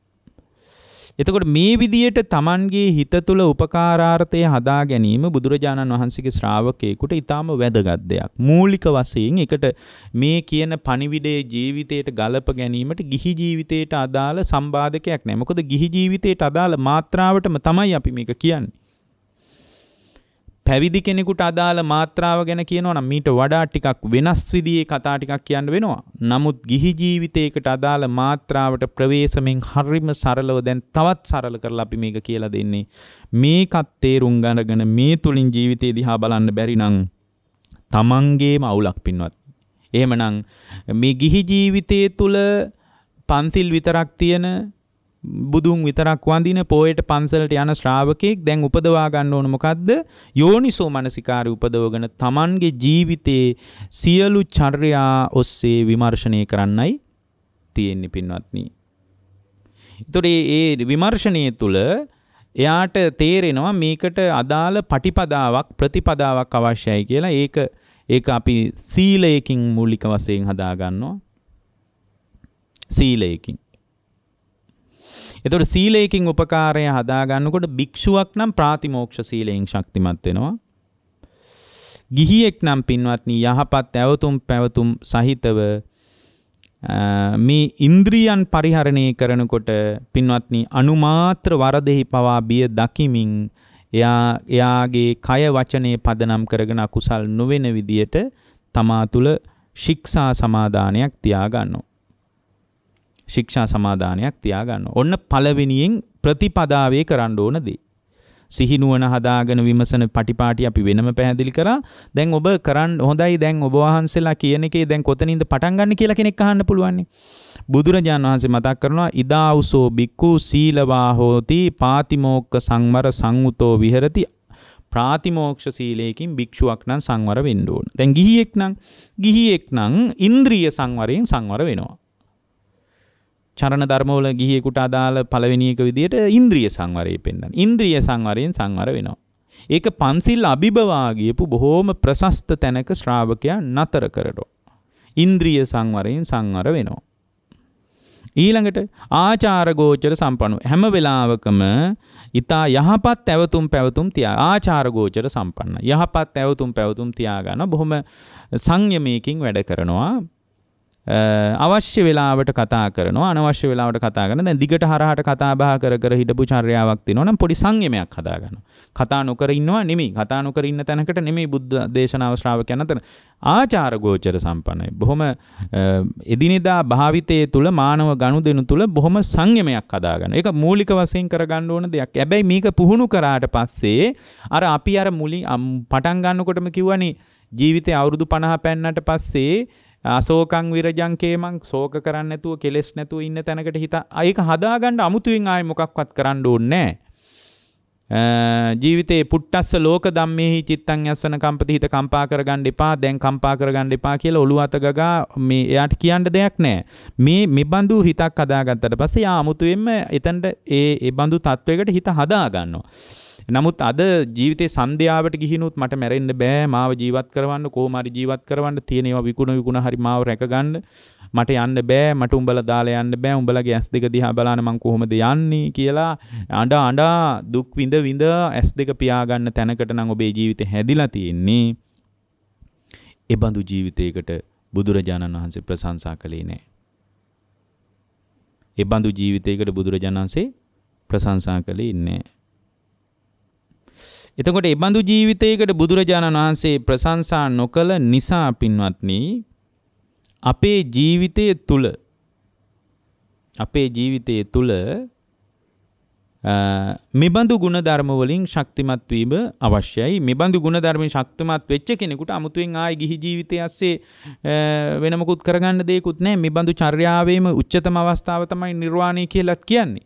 එතකොට මේ විදියට Tamanගේ හිත තුළ උපකාරාර්ථය හදා ගැනීම බුදුරජාණන් වහන්සේගේ ශ්‍රාවකයෙකුට ඊටාම වැදගත් දෙයක්. මූලික වශයෙන් එකට මේ කියන පණිවිඩයේ ජීවිතයට ගලප ගැනීමට ගිහි ජීවිතයට අදාළ සම්බාධකයක් නැහැ. මොකද ගිහි ජීවිතයට අදාළ මාත්‍රාවටම තමයි අපි මේක කියන්නේ. පැවිදි කෙනෙකුට අදාළ මාත්‍රාව ගැන කියනවා නම් මීට වඩා ටිකක් වෙනස් විදිහේ කතා ටිකක් කියන්න වෙනවා. නමුත් ගිහි ජීවිතයකට අදාළ මාත්‍රාවට ප්‍රවේශමෙන් හරිම සරලව දැන් තවත් සරල කරලා අපි මේක කියලා දෙන්නේ. මේකත් තේරුම් ගන්නගෙන මේ තුලින් ජීවිතේ දිහා බලන්න බැරි නම් තමන්ගේම අවුලක් පින්වත්. එහෙමනම් මේ ගිහි ජීවිතයේ තුල පන්තිල් විතරක් තියෙන බුදුන් විතරක් වඳින පොයට පන්සලට යන ශ්‍රාවකෙක් දැන් උපදවා ගන්න ඕන මොකද්ද යෝනිසෝ මනසිකාරය උපදවගෙන Tamanගේ ජීවිතේ සියලු චර්යා ඔස්සේ විමර්ශනය කරන්නයි තියෙන්නේ පින්වත්නි. ඒතකොට මේ විමර්ශනයේ තුල එයාට තේරෙනවා මේකට අදාළ පටිපදාවක් ප්‍රතිපදාවක් අවශ්‍යයි කියලා. ඒක ඒක අපි සීලයකින් මූලික වශයෙන් හදා ගන්නවා. සීලයකින් එතකොට සීලයකින් උපකාරය හදාගන්නකොට භික්ෂුවක් නම් ප්‍රාතිමෝක්ෂ සීලයෙන් ශක්තිමත් වෙනවා. ගිහියෙක් නම් පින්වත්නි යහපත් ඇවතුම් පැවතුම් සහිතව මේ ඉන්ද්‍රියන් පරිහරණය කරනකොට පින්වත්නි අනුමාත්‍ර වරදෙහි පවා බිය දකිමින් එයා එයාගේ කය වචනේ පදනම් කරගෙන අකුසල් නොවන විදියට තමා තුළ ශික්ෂා සමාදානයක් තියාගන්නවා ශික්ෂා සමාදානයක් තියාගන්න. ඔන්න පළවෙනියෙන් ප්‍රතිපදාවේ කරන්න ඕන දේ. සිහිනුවන හදාගෙන විමසන පටිපාටි අපි වෙනම පැහැදිලි කරා. දැන් ඔබ කරන්න හොඳයි දැන් ඔබ වහන්සේලා කියන එකේ දැන් කොතනින්ද පටන් ගන්න කියලා කෙනෙක් අහන්න පුළුවන්. බුදුරජාණන් වහන්සේ මතක් කරනවා ඉදාඋසෝ බික්කු සීලවා හෝති පාතිමෝක්ක සංවර සංඋතෝ විහෙරති ප්‍රාතිමෝක්ෂ සීලයකින් භික්ෂුවක් නම් සංවර වෙන්න ඕන. දැන් ගිහියෙක් නම් ගිහියෙක් නම් ඉන්ද්‍රිය සංවරයෙන් සංවර වෙනවා. චරණ ධර්මවල ගිහියෙකුට අදාළ පළවෙනි එක විදියට ඉන්ද්‍රිය සංවරය පෙන්වන. ඉන්ද්‍රිය සංවරයෙන් සංවර වෙනවා. ඒක පන්සිල් අභිබවා ගියපු බොහෝම ප්‍රශස්ත තැනක ශ්‍රාවකයා නතර කරනවා. ඉන්ද්‍රිය සංවරයෙන් සංවර වෙනවා. ඊළඟට ආචාර ගෝචර සම්පන්නව හැම වෙලාවකම ඊතා යහපත් ඇවතුම් පැවතුම් තියා ආචාර ගෝචර සම්පන්න යහපත් ඇවතුම් පැවතුම් තියාගන්න බොහොම සංයමයකින් වැඩ කරනවා අවශ්‍ය වෙලාවට කතා කරනවා අනවශ්‍ය වෙලාවට කතා කරන දැන් දිගට හරහට කතා බහ කර කර හිටපු චර්යාවක් තියෙනවා නම් පොඩි සංයමයක් හදා ගන්නවා කතා නොකර ඉන්නවා නෙමෙයි කතා නොකර ඉන්න තැනකට නෙමෙයි බුද්ධ දේශනාව ශ්‍රාවකයන් අතර ආචාර ගෝචර සම්පන්නයි බොහොම එදිනෙදා භාවිතයේ තුල මානව ගනුදෙනු තුල බොහොම සංයමයක් හදා ගන්න. ඒක මූලික වශයෙන් කරගන්න ඕන දෙයක්. හැබැයි මේක පුහුණු කරාට පස්සේ අර අපි අර මුලින් පටන් ගන්නකොටම කිව්වනේ ජීවිතේ අවුරුදු 50 පැන්නට පස්සේ අසෝකං විරජං කේමං ශෝක කරන්නේ නැතුව කෙලෙස් නැතුව ඉන්න තැනකට හිත ඒක හදාගන්න අමුතුවෙන් ආයේ මොකක්වත් කරන්න ඕනේ ජීවිතේ පුට්ටස්ස ලෝක ධම්මේහි චිත්තං යස්සන කම්පති හිත කම්පා කරගන්න එපා දැන් කම්පා කරගන්න එපා කියලා ඔළුව අත ගගා මේ එයාට කියන්න දෙයක් නැහැ මේ මෙබඳු හිතක් හදාගත්තට පස්සේ ආ අමුතුවෙන්ම එතනට ඒ ඒ බඳු තත්වයකට හිත හදා ගන්නවා නමුත් අද ජීවිතේ සන්ධ්‍යාවට ගිහිනුත් මට මැරෙන්න බෑ මාව ජීවත් කරවන්න කොහොම හරි ජීවත් කරවන්න තියෙන ඒවා විකුණ විකුණ හරි මාව රැකගන්න මට යන්න බෑ මට උඹලා දාලා යන්න බෑ උඹලගේ ඇස් දෙක දිහා බලන මං කොහොමද යන්නේ කියලා අඬ අඬ දුක් විඳ විඳ ඇස් දෙක පියාගන්න තැනකට නම් ඔබේ ජීවිතේ හැදිලා තියෙන්නේ එබඳු ජීවිතයකට බුදුරජාණන් වහන්සේ ප්‍රශංසා කළේ නෑ. එබඳු ජීවිතයකට බුදුරජාණන්සේ ප්‍රශංසා කළේ නෑ. එතකොට එබඳු ජීවිතයකට බුදුරජාණන් වහන්සේ ප්‍රශංසා නොකළ නිසා පින්වත්නි අපේ ජීවිතය තුල අපේ ජීවිතය තුල මෙබඳු ಗುಣධර්ම වලින් ශක්තිමත් වීම අවශ්‍යයි. මෙබඳු ಗುಣධර්මෙන් ශක්තිමත් වෙච්ච කෙනෙකුට අමුතුවෙන් ආයේ ගිහි ජීවිතය ඇස්සේ වෙන මොකුත් කරගන්න දෙයක්වත් නැහැ. මෙබඳු චර්යාවේම උච්චතම අවස්ථාව තමයි නිර්වාණය කියලාත් කියන්නේ.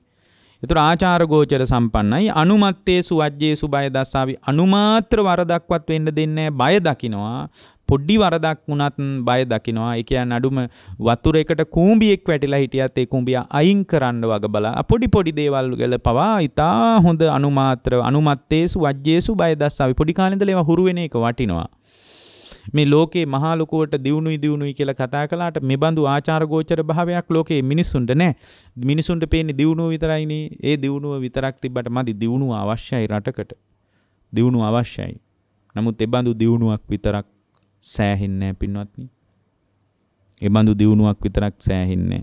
එතකොට ආචාර ගෝචර සම්පන්නයි අනුමත්තේ සුවජ්ජේ සුබය දස්සාවි අනුමාත්‍ර වරදක්වත් වෙන්න දෙන්නේ බය දකිනවා පොඩි වරදක් වුණත් බය දකිනවා ඒ කියන්නේ අඩුම වතුරයකට කූඹියෙක් වැටිලා හිටියත් ඒ කූඹියා අයින් කරන්න වග බලා පොඩි පොඩි දේවල් වල පවා ඊටා හොඳ අනුමාත්‍ර අනුමත්තේ සුවජ්ජේ සුබය දස්සාවි පොඩි කාලේ ඉඳලා ඒවා හුරු වෙන එක වටිනවා මේ ලෝකේ මහා ලොකුවට දියුණුයි දියුණුයි කියලා කතා කළාට මේ බඳු ආචාර ගෝචර භාවයක් ලෝකේ මිනිසුන්ට නැහැ. මිනිසුන්ට පේන්නේ දියුණුව විතරයිනේ. ඒ දියුණුව විතරක් තිබ්බට මදි දියුණුව අවශ්‍යයි රටකට. දියුණුව අවශ්‍යයි. නමුත් ඒ බඳු දියුණුවක් විතරක් සෑහෙන්නේ නැහැ පින්වත්නි. ඒ බඳු දියුණුවක් විතරක් සෑහෙන්නේ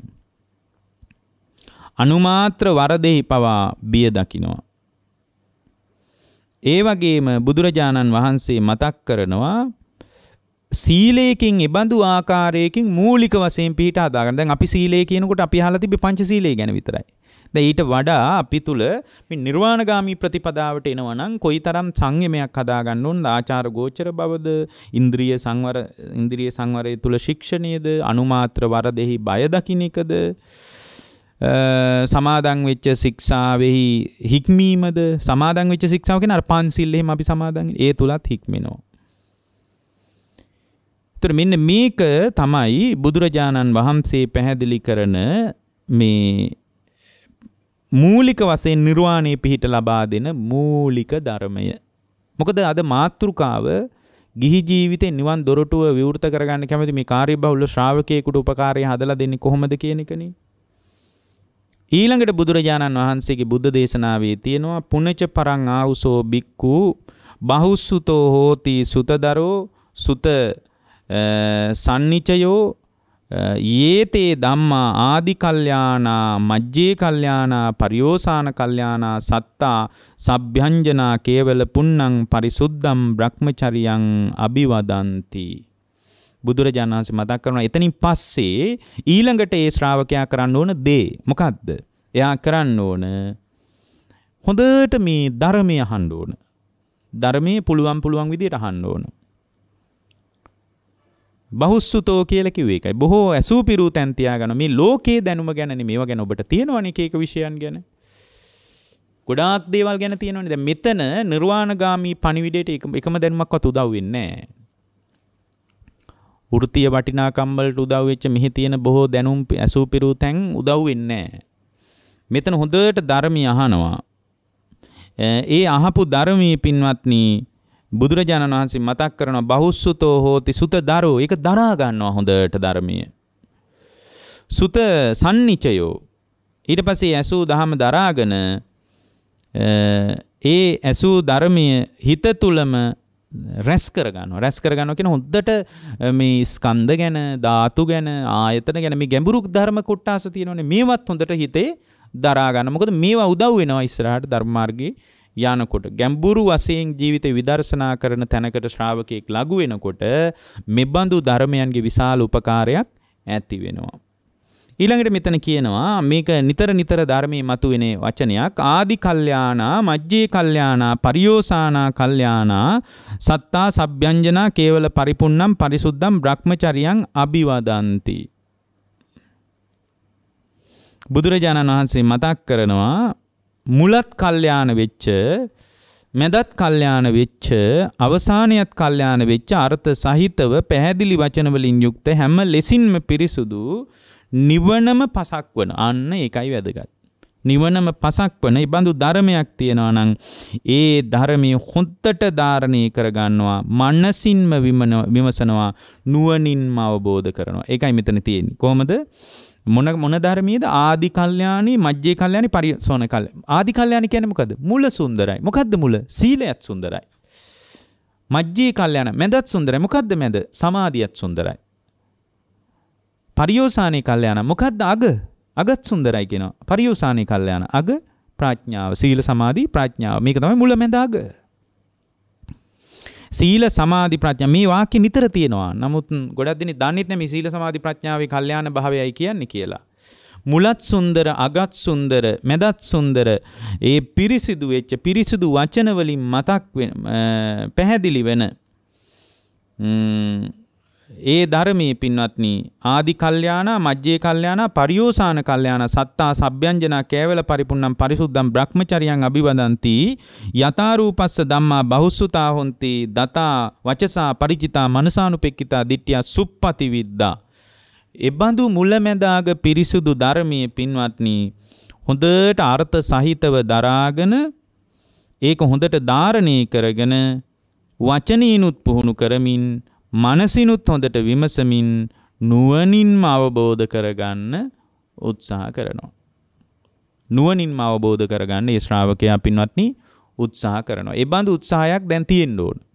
අනුමාත්‍ර වරදෙහි පවා බිය දකිනවා. ඒ වගේම බුදුරජාණන් වහන්සේ මතක් කරනවා සීලයකින් එබඳු ආකාරයකින් මූලික වශයෙන් පිට හදාගන්න. දැන් අපි සීලය කියනකොට අපි අහලා තිබ්බේ පංචශීලය ගැන විතරයි. දැන් ඊට වඩා අපි තුල මේ නිර්වාණගාමී ප්‍රතිපදාවට එනවා නම් කොයිතරම් සංයමයක් හදාගන්න ඕනද? ආචාර ගෝචර බවද, ඉන්ද්‍රිය සංවර ඉන්ද්‍රිය සංවරය තුල ශික්ෂණයේද, අනුමාත්‍ර වරදෙහි බය දකින්න එකද? සමාදන් වෙච්ච ශික්ෂාවෙහි හික්මීමද සමාදන් වෙච්ච ශික්ෂාව කියන අර පන්සිල් එහෙම අපි සමාදන් ඒ තුලත් හික්මෙනවා ඒතර මෙන්න මේක තමයි බුදුරජාණන් වහන්සේ පැහැදිලි කරන මේ මූලික වශයෙන් නිර්වාණය පිහිට ලබා දෙන මූලික ධර්මය. මොකද අද මාත්‍රිකාව ගිහි ජීවිතේ නිවන් දොරටුව විවෘත කරගන්න කැමති මේ කාර්යබහුල ශ්‍රාවකයෙකුට උපකාරය හදලා දෙන්නේ කොහොමද කියන එකනේ. ඊළඟට බුදුරජාණන් වහන්සේගේ බුද්ධ දේශනාවේ තියෙනවා පුනච පරං ආවුසෝ බික්කු බහුසුතෝ හෝති සුතදරෝ සුත සන්නිචයෝ ඒතේ ධම්මා ආදි කල්යාණා මජ්ජේ කල්යාණා පරියෝසాన කල්යාණා සත්තා සබ්භ්‍යංජනා කේවල පුන්නං පරිසුද්ධම් බ්‍රහ්මචරියං අභිවදಂತಿ බුදුරජාණන් වහන්සේ මතක් කරනවා එතනින් පස්සේ ඊළඟට ඒ ශ්‍රාවකයා කරන්න ඕන දේ මොකද්ද එයා කරන්න ඕන හොඳට මේ ධර්මය අහන්න ඕන ධර්මයේ පුළුවන් පුළුවන් විදිහට අහන්න ඕන බහුස්සුතෝ කියලා කිව්වේ ඒකයි. බොහෝ ඇසූ පිරූ තැන් තියාගන මේ ලෝකයේ දැනුම ගැනනේ මේවා ගැන ඔබට තියෙනවනේ එක එක විෂයන් ගැන. ගොඩාක් දේවල් ගැන තියෙනවනේ. දැන් මෙතන නිර්වාණගාමී පණිවිඩයට එකම දැනුමක්වත් උදව් වෙන්නේ නැහැ. වෘත්තිය වටිනාකම් වලට උදව් වෙච්ච මෙහි තියෙන බොහෝ දැනුම් ඇසූ පිරූ තැන් උදව් වෙන්නේ නැහැ. මෙතන හොඳට ධර්මී අහනවා. ඒ අහපු ධර්මී පින්වත්නි බුදුරජාණන් වහන්සේ මතක් කරන බහුස්සුතෝ හෝති සුත දරෝ ඒක දරා ගන්නවා හොඳට ධර්මීය. සුත සන්නිචයෝ ඊට පස්සේ ඇසූ දහම දරාගෙන ඒ ඇසූ ධර්මීය හිත තුලම රැස් කරගන්නවා රැස් කරගන්නවා කියන හොඳට මේ ස්කන්ධ ගැන ධාතු ගැන ආයතන ගැන මේ ගැඹුරු ධර්ම කොටස තියෙනවනේ මේවත් හොඳට හිතේ දරා ගන්න. මොකද මේවා උදව් වෙනවා ඉස්සරහට ධර්ම මාර්ගයේ යනකොට ගැඹුරු වශයෙන් ජීවිතේ විදර්ශනා කරන තැනකට ශ්‍රාවකෙක් ලඟු වෙනකොට මෙබඳු ධර්මයන්ගේ විශාල උපකාරයක් ඇති වෙනවා. ඊළඟට මෙතන කියනවා මේක නිතර නිතර ධර්මයේ මතුවෙන වචනයක් ආදි කල්යාණා මජ්ජේ කල්යාණා පරියෝසානා කල්යාණා සත්තා සබ්යංජනා කේවල පරිපුන්නම් පරිසුද්ධම් බ්‍රහ්මචරියං අභිවදಂತಿ බුදුරජාණන් වහන්සේ මතක් කරනවා මුලත් කල්්‍යාන වෙච්ච මෙදත් කල්්‍යාන වෙච්ච අවසානයත් කල්්‍යාන වෙච්ච අර්ථ සහිතව පැහැදිලි වචනවලින් යුක්ත හැම ලෙසින්ම පිරිසුදු නිවනම පසක් වන අන්න ඒකයි වැදගත්. නිවනම පසක් වන ඉබඳු ධර්මයක් තියෙනවනං ඒ ධරමය හොත්තට ධාරණය කරගන්නවා මන්නසින්ම විමසනවා නුවනින්ම අවබෝධ කරනවා එකයි මෙතන තියෙන් කොමද මොන මොන ධර්මයේද ආදි කල්යාණී මජ්ජේ කල්යාණී පරිසෝන කල්ය. ආදි කල්යාණී කියන්නේ මොකද්ද? මුල සුන්දරයි. මොකද්ද මුල? සීලයත් සුන්දරයි. මජ්ජේ කල්යාණ මැදත් සුන්දරයි. මොකද්ද මැද? සමාධියත් සුන්දරයි. පරියෝසානේ කල්යාණ මොකද්ද අග? අගත් සුන්දරයි කියනවා. පරියෝසානේ කල්යාණ අග ප්‍රඥාව සීල සමාධි ප්‍රඥාව මේක තමයි මුල මැද අග. සීල සමාධි ප්‍රඥා මේ වාක්‍ය නිතර තියෙනවා. නමුත් ගොඩක් දෙනෙක් දන්නේ නැමේ සීල සමාධි ප්‍රඥාවේ කල්යාණ භාවයයි කියන්නේ කියලා. මුලත් සුන්දර අගත් සුන්දර මැදත් සුන්දර ඒ පිරිසිදු වෙච්ච පිරිසිදු වචනවලින් මතක් පැහැදිලි වෙන ඒ ධර්මයේ පින්වත්නි ආදි කල්යාණා මජ්ජේ කල්යාණා පරියෝසాన කල්යාණා සත්තා සබ්බ්‍යංජනා කේවල පරිපුන්නම් පරිසුද්ධම් බ්‍රහ්මචරියං අභිවදಂತಿ යතා රූපස්ස ධම්මා බහුසුතා හොಂತಿ දතා වචසා ಪರಿචිතා මනසානුපෙක්කිතා දිට්ඨිය සුප්පති විද්දා එබඳු මුලැමැදාග පිරිසුදු ධර්මයේ පින්වත්නි හොඳට අර්ථ සහිතව දරාගෙන ඒක හොඳට ධාරණය කරගෙන වචනීනුත් පුහුණු කරමින් මනසිනුත් හොඳට විමසමින් නුවණින්ම අවබෝධ කරගන්න උත්සාහ කරනවා. නුවණින්ම අවබෝධ කරගන්න ඒ ශ්‍රාවකයා පින්වත්නි උත්සාහ කරනවා. ඒ බඳු උත්සාහයක් දැන් තියෙන්න ඕනේ.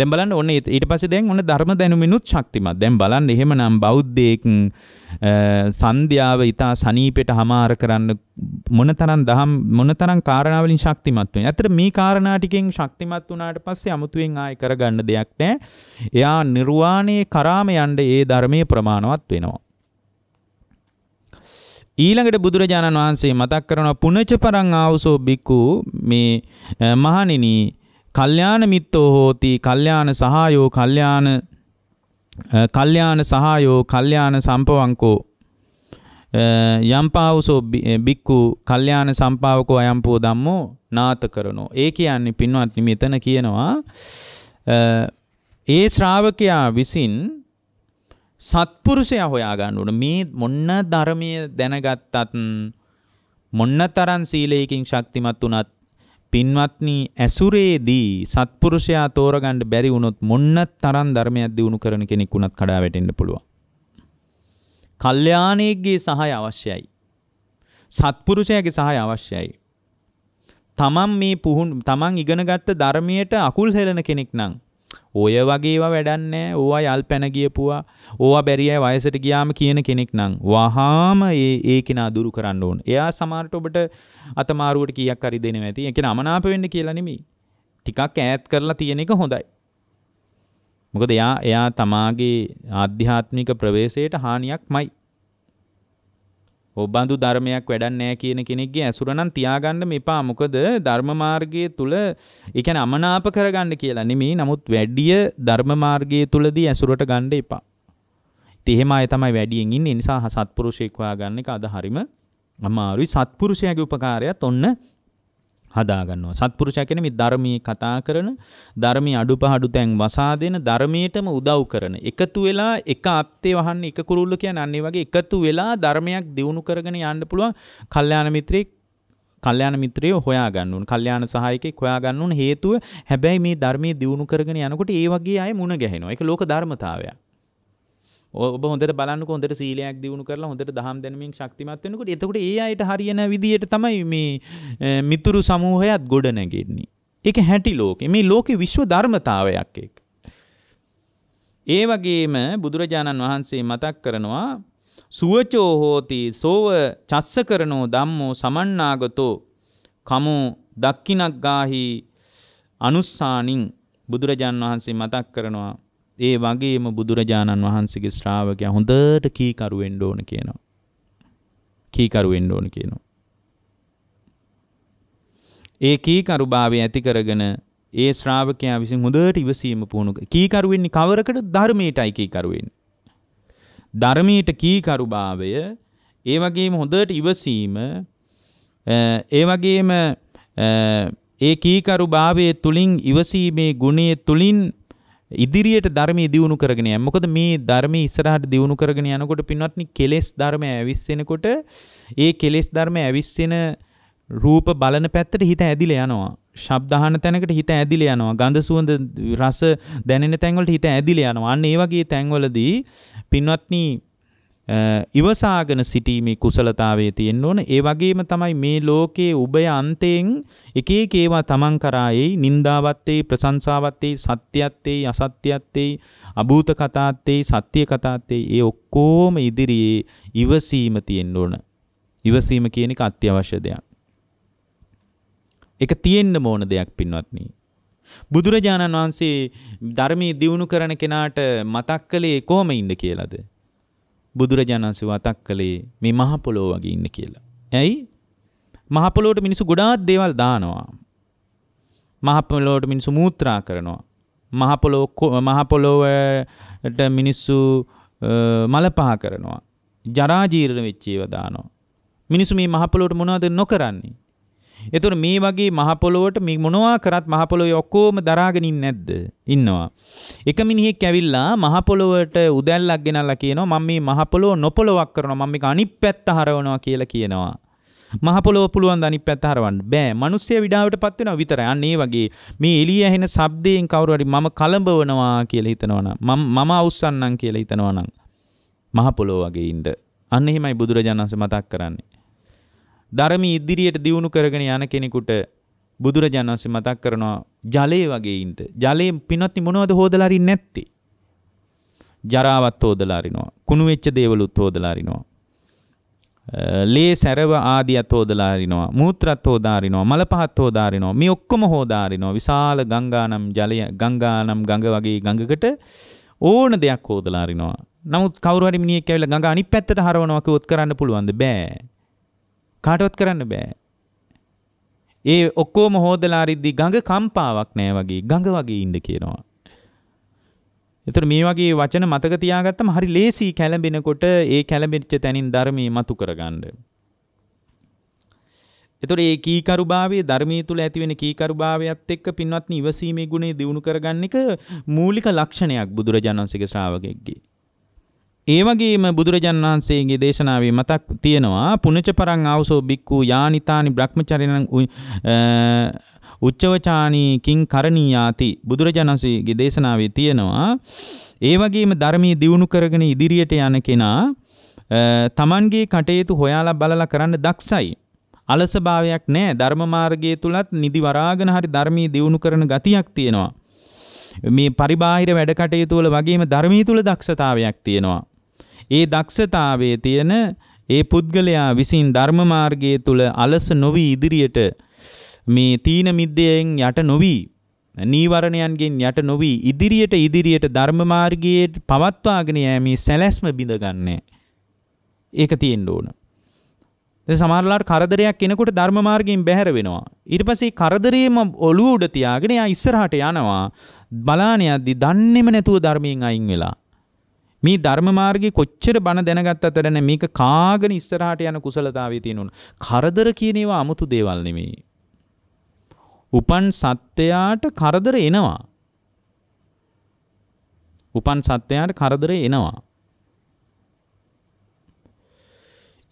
දැන් බලන්න ඔන්න ඊට පස්සේ දැන් ඔන්න ධර්ම දැනුමිනුත් ශක්තිමත්. දැන් බලන්න එහෙමනම් බෞද්ධයෙක් සන්ධ්‍යාව ඊතා සනීපෙට හමාර කරන්න මොනතරම් දහම් මොනතරම් කාරණා වලින් ශක්තිමත් වෙනවා. ඇත්තට මේ කාරණා ටිකෙන් ශක්තිමත් වුණාට පස්සේ 아무තුවෙන් ආයෙ කරගන්න දෙයක් නැහැ. එයා නිර්වාණය කරාම යන්න ඒ ධර්මයේ ප්‍රමාණවත් වෙනවා. ඊළඟට බුදුරජාණන් වහන්සේ මතක් කරනවා පුනච පරං ආවසෝ බිකු මේ මහණෙනි කල්යාණ මිත්තෝ හෝති කල්යාණ සහායෝ කල්යාණ කල්යාණ සහායෝ කල්යාණ සම්පවංකෝ යම්පාවුසෝ බික්කු කල්යාණ සම්පාවකෝ අයම්පෝ ධම්මෝ නාත කරනෝ. ඒ කියන්නේ පින්වත්නි මෙතන කියනවා ඒ ශ්‍රාවකයා විසින් සත්පුරුෂය හොයා ගන්න ඕන. මේ මොන්න ධර්මයේ දැනගත්තත් මොන්න තරම් සීලයකින් ශක්තිමත් වුණත් පින්වත්නි ඇසුරේදී සත්පුරුෂයා තෝරගන්න බැරි වුණොත් මොන්න තරම් ධර්මයක් දිනු කරන කෙනෙක් වුණත් කඩා වැටෙන්න පුළුවන්. කල්යාණයේගේ සහාය අවශ්‍යයි. සත්පුරුෂයාගේ සහාය අවශ්‍යයි. තමන් මේ පුහුණු තමන් ඉගෙනගත්ත ධර්මයට අකුල් හෙලන කෙනෙක් නම් ඔය වගේව වැඩන්නේ ඕවා යල් පැන ගියපුවා ඕවා බැරියයි වයසට ගියාම කියන කෙනෙක් නම් වහාම ඒ ඒ කෙනා දුරු කරන්න ඕන. එයා සමහරට ඔබට අතමාරුවට කීයක් හරි දෙනවා ඇති. ඒ කියන්නේ අමනාප වෙන්න කියලා නෙමෙයි. ටිකක් ඈත් කරලා තියෙන එක හොඳයි. මොකද එයා එයා තමාගේ ආධ්‍යාත්මික ප්‍රවේශයට හානියක්මයි. ඔබඳු ධර්මයක් වැඩන්නේ කියන කෙනෙක්ගේ ඇසුර නම් තියාගන්න මෙපා. මොකද ධර්ම මාර්ගයේ තුල ඒ කියන්නේ අමනාප කරගන්න කියලා නෙමෙයි. නමුත් වැඩි ධර්ම මාර්ගයේ තුලදී ඇසුරට ගන්න එපා. ඉතින් එහෙම අය තමයි වැඩියෙන් ඉන්නේ. ඒ නිසා සත්පුරුෂයෙක් හොයාගන්න එක අද හරීම අමාරුයි. සත්පුරුෂයාගේ උපකාරයත් ඔන්න හදාගන්නවා. සත්පුරුෂයා කියන්නේ මේ ධර්මයේ කතා කරන, ධර්මයේ අඩුපාඩු තැන් වසා දෙන, ධර්මයටම උදව් කරන. එකතු වෙලා එක අත්තේ වහන්න එක කුරුල්ල කියන්නේ අන්න වගේ එකතු වෙලා ධර්මයක් දියුණු කරගෙන යන්න පුළුවන් කල්යාණ මිත්‍රෙක් කල්යාණ මිත්‍රය හොයා ගන්න ඕන. කල්යාණ සහායකෙක් හොයා ගන්න ඕන. හේතුව හැබැයි මේ ධර්මයේ දියුණු කරගෙන යනකොට ඒ වගේ අය මුණ ගැහෙනවා. ඒක ලෝක ධර්මතාවයක්. ඔබ හොඳට බලන්නක හොඳට සීලයක් දියුණු කරලා හොඳට දහම් දැනමින් ශක්තිමත් වෙනකොට එතකොට ඒ අයට හරියන විදියට තමයි මේ මිතුරු සමූහයත් ගොඩ නැගෙන්නේ. ඒක හැටි ලෝකේ. මේ ලෝකේ විශ්ව ධර්මතාවයක් ඒක. ඒ වගේම බුදුරජාණන් වහන්සේ මතක් කරනවා සුවචෝ හෝති සෝව චස්ස කරනෝ ධම්මෝ සමන්නාගතෝ කමෝ දක්කිනක් ගාහි අනුස්සානින් බුදුරජාන් වහන්සේ මතක් කරනවා ඒ වගේම බුදුරජාණන් වහන්සේගේ ශ්‍රාවකයා හොඳට කීකරු වෙන්න ඕන කියනවා. කීකරු වෙන්න ඕන කියනවා. ඒ කීකරුභාවය ඇති කරගෙන ඒ ශ්‍රාවකයා විසින් හොඳට ඉවසීම පුහුණු කීකරු වෙන්නේ කවරකට ධර්මයටයි කීකරු වෙන්නේ. ධර්මයට කීකරුභාවය ඒ වගේම හොඳට ඉවසීම ඒ වගේම ඒ කීකරුභාවයේ තුලින් ඉවසීමේ ගුණයේ තුලින් ඉදිරියට ධර්මයේ දියුණු කරගෙන යන්න. මොකද මේ ධර්මයේ ඉස්සරහට දියුණු කරගෙන යනකොට පින්වත්නි කෙලෙස් ධර්මය ඇවිස්සෙනකොට ඒ කෙලෙස් ධර්මය ඇවිස්සෙන රූප බලන පැත්තට හිත ඇදිලා යනවා. ශබ්ද අහන තැනකට හිත ඇදිලා යනවා. ගඳ සුවඳ රස දැනෙන තැන්වලට හිත ඇදිලා යනවා. අන්න ඒ වගේ තැන්වලදී පින්වත්නි ඉවසාගෙන සිටීමේ කුසලතාවයේ තියෙන්න ඕන. ඒ වගේම තමයි මේ ලෝකයේ උබය අන්තයෙන් එක එක ඒවා තමන් කරා එයි නින්දාවත් එයි ප්‍රශංසාවත් එයි සත්‍යයත් එයි අසත්‍යයත් එයි අභූත කතාත් එයි සත්‍ය කතාත් එයි ඒ ඔක්කොම ඉදිරියේ ඉවසීම තියෙන්න ඕන. ඉවසීම කියන එක අත්‍යවශ්‍ය දෙයක්. ඒක තියෙන්න ඕන දෙයක් පින්වත්නි. බුදුරජාණන් වහන්සේ ධර්මයේ දියුණු කරන කෙනාට මතක් කළේ කොහොම ඉන්න කියලාද? බුදුරජාණන්ස වතක් කළේ මේ මහපොලෝ වගේ ඉන්න කියලා. ඇයි මහපොලෝට මිනිසු ගොඩාත් දේවල් දානවා. මහපොලෝට මිනිසු මූත්‍රා කරනවා. මහපොලෝ මහපොලෝවට මිනිස්සු මලපහ කරනවා. ජරාජීරණ වෙච්චේව දානවා. මිනිසු මේ මහපොලෝට මොනවද නොකරන්නේ. එතුට මේ වගේ මහපොලොවට මේ මොනවා කරත් මහපොලොව ඔක්කෝම දරාගෙනින් නැද්ද ඉන්නවා. එක මිනිහෙක් ඇවිල්ලා මහපොලොවට උදැල්ලක් ගෙනල්ලා කියනවා මම මේ මහපොලොව නොපොලොවක් කරනවා මම මේක අනිත් පැත්ත හරවනවා කියලා කියනවා. මහපොලොව පුළුවන් අනිත් පැත්ත හරවන්න බෑ. මිනිස්සය විඩාවට පත් වෙනවා විතරයි. අන්න ඒ වගේ මේ එළිය ඇහෙන ශබ්දයෙන් කවුරු හරි මම කලඹවනවා කියලා හිතනවනම් මම මම අවුස්සන්නම් කියලා හිතනවනම් මහපොලොව වගේ ඉන්න. අන්න එහෙමයි බුදුරජාණන්සේ මතක් කරන්නේ. ධර්ම ඉදිරියට දියුණු කරගෙන යන කෙනෙකුට බුදුරජාණන් වහන්සේ මතක් කරනවා ජලය වගේ ඉන්න. ජලයෙන් පිනොත්නි මොනවද හොදලා අරින්නේ නැත්තේ? ජරාවත් හොදලා අරිනවා. කුණු වෙච්ච දේවලුත් හොදලා අරිනවා. ලේ සැරව ආදියත් හොදලා අරිනවා. මූත්‍රත් හොදා අරිනවා. මල පහත් හොදා අරිනවා. මේ ඔක්කොම හොදා අරිනවා. විශාල ගංගානම් ජලය ගංගානම් ගඟ වගේ ගඟකට ඕන දෙයක් හොදලා අරිනවා. නමුත් කවුරු හරි මිනිහෙක් ඇවිල්ලා ගඟ අනිත් පැත්තට හරවනවා කිව්වොත් කරන්න පුළුවන්ද? බෑ. කාටවත් කරන්න බෑ. ඒ ඔක්කොම හෝදලා රිද්දි ගඟ කම්පාවක් නෑ වගේ ගඟ වගේ ඉන්න කියනවා. එතකොට මේ වගේ වචන මතක තියාගත්තම හරි ලේසි කැළඹෙනකොට ඒ කැළඹෙච්ච තැනින් ධර්මී මතු කරගන්න. එතකොට මේ කීකරුභාවයේ ධර්මයේ තුල ඇතිවෙන කීකරුභාවයත් එක්ක පින්වත්නි ඉවසීමේ ගුණය දිනු කරගන්න එක මූලික ලක්ෂණයක් බුදුරජාණන්සේගේ ශ්‍රාවකෙක්ගේ. ඒ වගේම බුදුරජාන් වහන්සේගේ දේශනාවේ මතක් තියෙනවා පුනච පරං ආවසෝ බික්කු යානිතානි බ්‍රහ්මචරිණං උච්චවචානී කිං කරණීයාති බුදුරජාණන්සේගේ දේශනාවේ තියෙනවා ඒ වගේම ධර්මයේ දියුණු කරගෙන ඉදිරියට යන කෙනා තමන්ගේ කටයුතු හොයාලා බලලා කරන්න දක්ෂයි අලසභාවයක් නෑ ධර්ම මාර්ගයේ තුලත් නිදි වරාගෙන හරි ධර්මයේ දියුණු කරන ගතියක් තියෙනවා. මේ පරිබාහිර වැඩ කටයුතු වල වගේම ධර්මයේ තුල දක්ෂතාවයක් තියෙනවා. ඒ දක්ෂතාවයේ තියෙන ඒ පුද්ගලයා විසින් ධර්ම මාර්ගයේ තුල අලස නොවි ඉදිරියට මේ තීන මිද්දයෙන් යට නොවි නීවරණයන්ගෙන් යට නොවි ඉදිරියට ඉදිරියට ධර්ම මාර්ගයේ පවත්වාගෙන යෑමේ සැලැස්ම බිඳගන්නේ. ඒක තියෙන්න ඕන. දැන් සමහරලාට කරදරයක් එනකොට ධර්ම මාර්ගයෙන් බැහැර වෙනවා. ඊට පස්සේ කරදරේම ඔළුව උඩ තියාගෙන එයා ඉස්සරහට යනවා. බලාන යද්දි දන්නේම නැතුව ධර්මයෙන් අයින් වෙලා. මේ ධර්ම මාර්ගයේ කොච්චර බණ දැනගත්තත් වැඩ නැහැ. මේක කාගෙන ඉස්සරහට යන කුසලතාවයේ තියෙනුන. කරදර කියන ඒවා 아무තු දේවල් නෙමෙයි. උපන් සත්‍යයට කරදර එනවා. උපන් සත්‍යයට කරදර එනවා.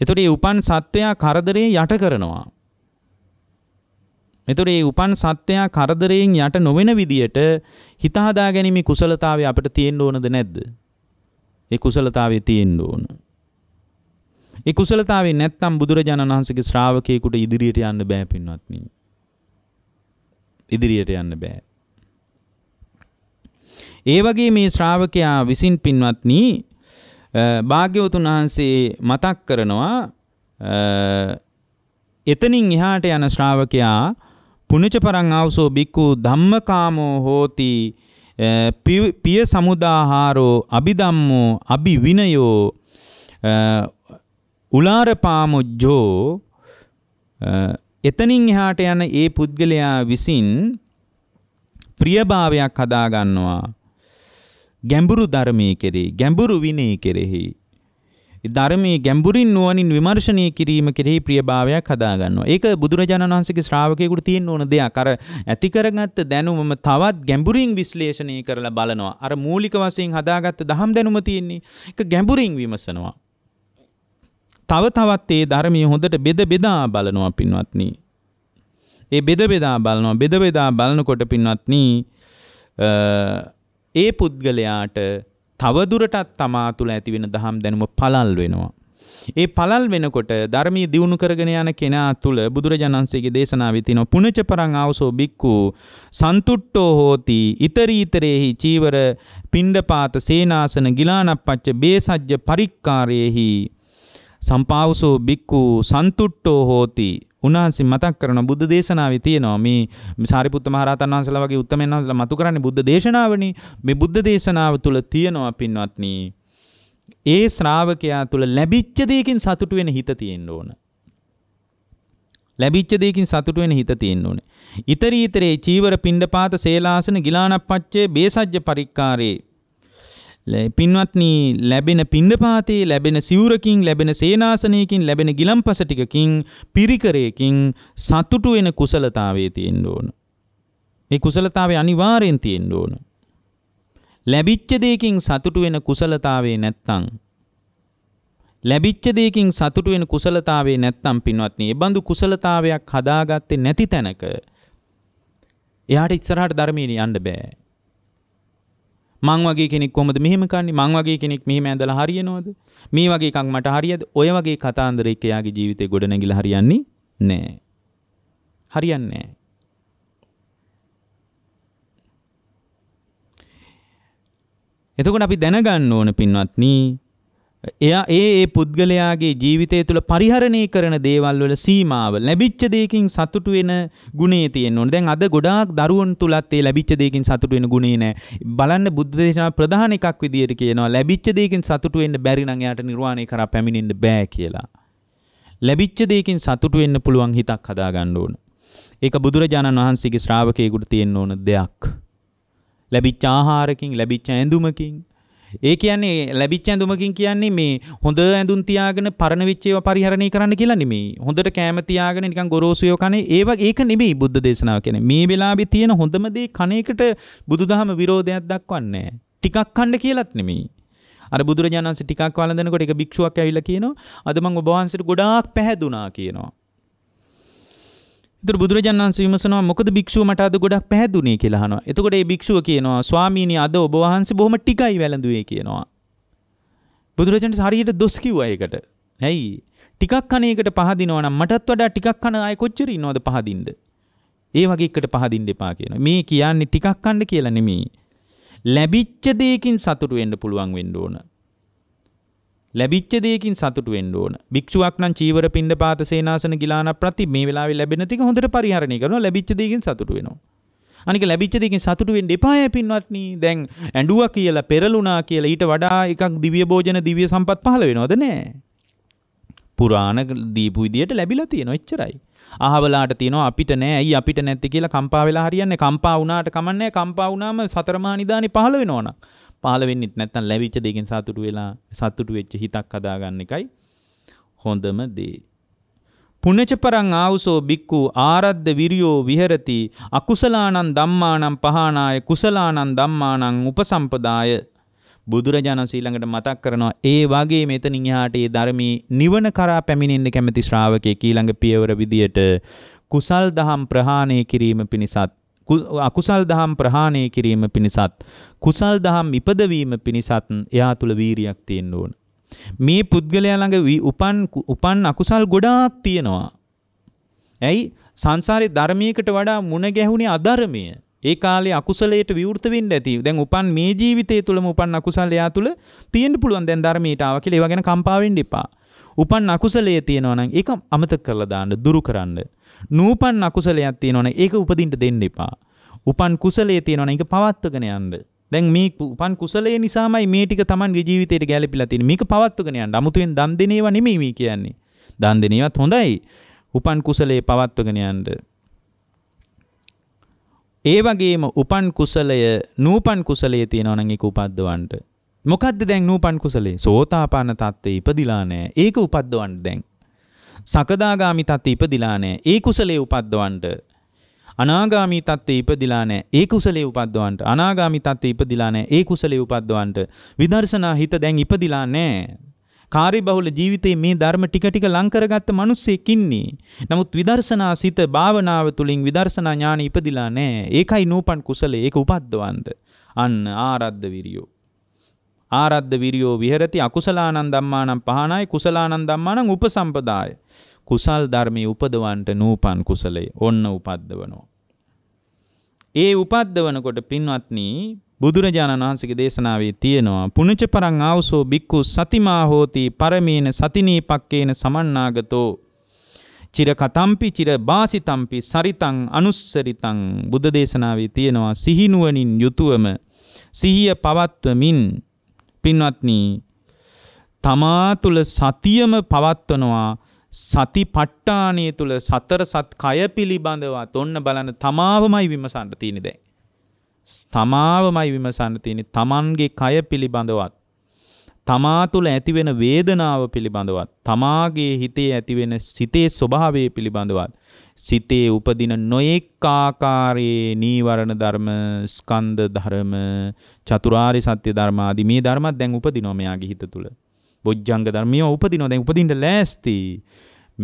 එතකොට මේ උපන් සත්වයා කරදරේ යට කරනවා. එතකොට මේ උපන් සත්වයා කරදරයෙන් යට නොවන විදියට හිත හදාගැනීමේ කුසලතාවය අපිට තියෙන්න ඕනද නැද්ද? ඒ කුසලතාවය තියෙන්න ඕන. ඒ කුසලතාවේ නැත්තම් බුදුරජාණන් වහන්සේගේ ශ්‍රාවකයෙකුට ඉදිරියට යන්න බෑ පින්වත්නි. ඉදිරියට යන්න බෑ. ඒ වගේ මේ ශ්‍රාවකයා විසින් පින්වත්නි භාග්‍යවතුන් වහන්සේ මතක් කරනවා එතනින් එහාට යන ශ්‍රාවකයා පුණජ පරං ආවසෝ බික්කු ධම්මකාමෝ හෝති පිය සමුදාහාරෝ අභිදම්මෝ අභිවිනයෝ උලාරපාමුජ්ජෝ එතනින් එහාට යන ඒ පුද්ගලයා විසින් ප්‍රියභාවයක් හදාගන්නවා ගැඹුරු ධර්මයේ කෙරෙහි ගැඹුරු විනය කෙරෙහි ධර්මයේ ගැඹුරින් නුවණින් විමර්ශනය කිරීම කෙරෙහි ප්‍රියභාවයක් හදාගන්නවා. ඒක බුදුරජාණන් වහන්සේගේ ශ්‍රාවකයෙකුට තියෙන්න ඕන දෙයක්. අර ඇති කරගත්ත දැනුමම තවත් ගැඹුරින් විශ්ලේෂණය කරලා බලනවා. අර මූලික වශයෙන් හදාගත්ත දහම් දැනුම තියෙන්නේ. ඒක ගැඹුරින් විමසනවා. තව තවත් ඒ ධර්මයේ හොඳට බෙද බෙදා බලනවා පින්වත්නි. ඒ බෙද බෙදා බලනවා බෙද බෙදා බලනකොට පින්වත්නි ඒ පුද්ගලයාට තවදුරටත් තමා තුළ ඇතිවෙන දහම් දැනුම පලල් වෙනවා. ඒ පලල් වෙනකොට ධර්මී දියුණු කරගෙන යන කෙනා තුළ බුදුරජාණන්සේගේ දේශනාව තින පුනච පරං ආවසෝ බික්කු සන්තුට්ටෝ හෝති ඉතරීතරයෙහි චීවර පිණ්ඩපාත සේනාසන ගිලානපච්ච බේසජ්්‍ය පරික්කාරයෙහි සම්පාවසෝ බික්කු සන්තුට්ටෝ හෝති උන්වහන්සේ මතක් කරන බුද්ධ දේශනාවේ තියෙනවා මේ සාරිපුත්ත මහරහතන් වහන්සේලා වගේ උත්තරමයන් වහන්සේලා මතු කරන්නේ බුද්ධ දේශනාවනේ මේ බුද්ධ දේශනාව තුල තියෙනවා පින්වත්නි ඒ ශ්‍රාවකයා තුල ලැබිච්ච දෙයකින් සතුටු වෙන හිත තියෙන්න ඕන ලැබිච්ච දෙයකින් සතුටු වෙන හිත තියෙන්න ඕනේ. ඊතරී ඊතරේ චීවර පිණ්ඩපාත සේලාසන ගිලානප්පච්චේ බේසජ්ජ පරික්කාරේ පින්වත්නි ලැබෙන පින්ඩපාතේ ලැබෙන සිවුරකින් ලැබෙන සේනාසනයකින් ලැබෙන ගිලම්පස ටිකකින් පිරිකරයකින් සතුටු වෙන කුසලතාවයේ තියෙන්න ඕන. මේ කුසලතාවේ අනිවාර්යෙන් තියෙන්න ඕන. ලැබිච්ච දෙයකින් සතුටු වෙන කුසලතාවේ නැත්තම් ලැබිච්ච දෙයකින් සතුටු වෙන කුසලතාවේ නැත්තම් පින්වත්නි, ඒ බඳු කුසලතාවයක් හදාගත්තේ නැති තැනක එයාට ඉස්සරහට ධර්මීනි යන්න බෑ. මං වගේ කෙනෙක් කොහොමද මෙහෙම කන්නේ මං වගේ කෙනෙක් මෙහෙම ඇඳලා හරියනවද මේ වගේ එකක් මට හරියද ඔය වගේ කතාන්දර එක්ක යාගේ ජීවිතේ ගොඩ නැගිලා හරියන්නේ නෑ හරියන්නේ නෑ එතකොට අපි දැනගන්න ඕන පින්වත්නි එයා ඒ ඒ පුද්ගලයාගේ ජීවිතය තුළ පරිහරණය කරන දේවල් වල සීමාව ලැබිච්ච දෙයකින් සතුටු වෙන ගුණේ තියෙන්න ඕනේ. දැන් අද ගොඩාක් දරුවන් තුලත් ඒ ලැබිච්ච දෙයකින් සතුටු වෙන ගුණේ නැහැ. බලන්න බුද්ධ දේශනා ප්‍රධාන එකක් විදියට කියනවා ලැබිච්ච දෙයකින් සතුටු වෙන්න බැරි නම් එයාට නිර්වාණය කරා පැමිණෙන්න බෑ කියලා. ලැබිච්ච දෙයකින් සතුටු වෙන්න පුළුවන් හිතක් හදාගන්න ඕන. ඒක බුදුරජාණන් වහන්සේගේ ශ්‍රාවකයෙකුට තියෙන්න ඕන දෙයක්. ලැබිච්ච ආහාරකින් ලැබිච්ච ඇඳුමකින් ඒ කියන්නේ ලැබිච්ච ඇඳුමකින් කියන්නේ මේ හොඳ ඇඳුම් තියාගෙන පරණ වෙච්ච ඒවා පරිහරණය කරන්න කියලා නෙමෙයි. හොඳට කෑම තියාගෙන නිකන් ගොරෝසු ඒවා කනේ ඒව ඒක නෙමෙයි බුද්ධ දේශනාව කියන්නේ. මේ වෙලාවේ තියෙන හොඳම දේ කණේකට බුදුදහම විරෝධයක් දක්වන්නේ නැහැ. ටිකක් කන්න කියලාත් නෙමෙයි. අර බුදුරජාණන්සේ ටිකක් වළඳනකොට එක භික්ෂුවක් ඇවිල්ලා කියනවා අද මම ඔබ වහන්සේට ගොඩාක් පැහැදුනා කියනවා. තුර බුදුරජාණන් විමසනවා මොකද භික්ෂුව මට අද ගොඩක් පැහැදුනේ කියලා අහනවා. එතකොට ඒ භික්ෂුව කියනවා ස්වාමීනි අද ඔබ වහන්සේ බොහොම ටිකයි වැළඳුවේ කියනවා. බුදුරජාණන් හරියට දොස් කිව්වා ඒකට. ඇයි? ටිකක් කන එකට පහදිනවා නම් මටත් වඩා ටිකක් කන ආයේ කොච්චර ඉන්නවද පහදින්න? ඒ වගේ එකට පහදින්න එපා කියනවා. මේ කියන්නේ ටිකක් කන්න කියලා නෙමෙයි. ලැබිච්ච දෙයකින් සතුටු වෙන්න පුළුවන් වෙන්න ඕන. ලැබිච්ච දෙයකින් සතුටු වෙන්න ඕන. භික්ෂුවක් නම් චීවර පින්ඩ පාත සේනාසන ගිලාන ප්‍රති මේ වෙලාවේ ලැබෙන ටික හොඳට පරිහරණය කරනවා. ලැබිච්ච දෙයකින් සතුටු වෙනවා. අනික ලැබිච්ච දෙයකින් සතුටු වෙන්න එපාය පින්වත්නි. දැන් ඇඬුවා කියලා පෙරළුණා කියලා ඊට වඩා එකක් දිව්‍ය භෝජන දිව්‍ය සම්පත් පහළ වෙනවද නැහැ. පුරාණ දීපු විදියට ලැබිලා තියෙනවා එච්චරයි. අහවලාට තියෙනවා අපිට නෑ ඇයි අපිට නැත්තේ කියලා කම්පා වෙලා හරියන්නේ. කම්පා වුණාට කමන්නේ කම්පා වුණාම සතරමා නිදානේ පහළ වෙනවනම්. පහල වෙන්නෙත් නැත්තම් ලැබිච්ච දෙකෙන් සතුටු වෙලා සතුටු වෙච්ච හිතක් හදාගන්න එකයි හොඳම දේ. පුනචපරං ආවුසෝ බික්කු ආරද්ධ විරියෝ විහෙරති අකුසලානං ධම්මානං පහනාය කුසලානං ධම්මානං උපසම්පදාය බුදුරජාණන් ශ්‍රීළඟට මතක් කරනවා ඒ වගේ මෙතනින් එහාට ඒ ධර්මී නිවන කරා පැමිණෙන්න කැමති ශ්‍රාවකයෙක් ඊළඟ පියවර විදියට කුසල් දහම් ප්‍රහාණය කිරීම පිණිසත් අකුසල් දහම් ප්‍රහාණය කිරීම පිණිසත් කුසල් දහම් ඉපදවීම පිණිසත් එයා තුළ වීරියක් තියෙන්න ඕන. මේ පුද්ගලයා ළඟ උපන් උපන් අකුසල් ගොඩාක් තියෙනවා. ඇයි සංසාරේ ධර්මයකට වඩා මුණ ගැහුණේ අධර්මය. ඒ කාලේ අකුසලයට විවෘත වෙන්න ඇති. දැන් උපන් මේ ජීවිතය තුළම උපන් අකුසල් එයා තුළ තියෙන්න පුළුවන්. දැන් ධර්මයට ආවා කියලා ඒව ගැන කම්පා වෙන්න එපා. උපන් අකුසලයේ තියෙනවා නම් ඒක අමතක කරලා දාන්න දුරු කරන්න. නූපන් අකුසලයක් තියෙනවා නම් ඒක උපදින්න දෙන්න එපා. උපන් කුසලයේ තියෙනවා නම් ඒක පවත්වගෙන යන්න. දැන් මේ උපන් කුසලයේ නිසාමයි මේ ටික Tamanගේ ජීවිතේට ගැලපිලා තියෙන්නේ. මේක පවත්වගෙන යන්න. 아무තෙන් දන් දෙන ඒවා නෙමෙයි මේ කියන්නේ. දන් දෙන ඒවාත් හොඳයි. උපන් කුසලයේ පවත්වගෙන යන්න. ඒ වගේම උපන් කුසලය නූපන් කුසලයේ තියෙනවා නම් ඒක උපද්දවන්න. මොකද්ද දැන් නූපන් කුසලේ? සෝතාපන්න තත්ත්වේ ඉපදිලා නැහැ. ඒක උපද්දවන්න දැන්. සකදාගාමි තත්ත්වේ ඉපදිලා නැහැ. ඒ කුසලේ උපද්දවන්න. අනාගාමී තත්ත්වේ ඉපදිලා නැහැ. ඒ කුසලයේ උපද්දවන්නට. අනාගාමී තත්ත්වේ ඉපදිලා නැහැ. ඒ කුසලයේ උපද්දවන්නට. විදර්ශනා හිත දැන් ඉපදිලා නැහැ. කාර්යබහුල ජීවිතයේ මේ ධර්ම ටික ටික ලං කරගත්ත මිනිස්සෙක් ඉන්නේ. නමුත් විදර්ශනා සිත භාවනාව තුළින් විදර්ශනා ඥාන ඉපදිලා නැහැ. ඒකයි නූපන් කුසලයේ ඒක උපද්දවන්න. අන්න ආරද්ධ විරියෝ ආරද්ධ විරියෝ විහෙරති අකුසලානන් ධම්මානම් පහනයි කුසලානන් ධම්මානම් උපසම්පදාය. කුසල් ධර්මයේ උපදවන්ට නූපන් කුසලයේ ඔන්න උපද්දවනවා. ඒ උපද්දවනකොට පින්වත්නි බුදුරජාණන් වහන්සේගේ දේශනාවේ තියෙනවා පුණජ පරං ආවසෝ බික්කු සතිමා හෝති පරමේන සතිනීපක්කේන සමන්නාගතෝ චිර කතම්පි චිර බාසිතම්පි සරිතං අනුස්සරිතං බුද්ධ දේශනාවේ තියෙනවා සිහිනුවණින් යුතුවම සිහිය පවත්වමින් පින්වත්නී තමා තුළ සතියම පවත්වනවා සති පට්ටානය තුළ සතර සත් කය පිළිබඳවත් ඔන්න බලන්න තමාවමයි විමසන්න තියෙන දැ. තමාවමයි විමසන්න තියෙන තමන්ගේ කය පිළිබඳවත්. තමා තුළ ඇතිවෙන වේදනාව පිළිබඳවත් තමාගේ හිතේ ඇතිවෙන සිතේ ස්වභාවය පිළිබඳවත් සිතේ උපදින නොයෙක් ආකාරයේ නීවරණ ධර්ම ස්කන්ධ ධර්ම චතුරාර්ය සත්‍ය ධර්ම ආදී මේ ධර්මත් දැන් උපදිනවා මෙයාගේ හිත තුළ බොජ්ජංග ධර්ම මේවා උපදිනවා දැන් උපදින්න ලෑස්ති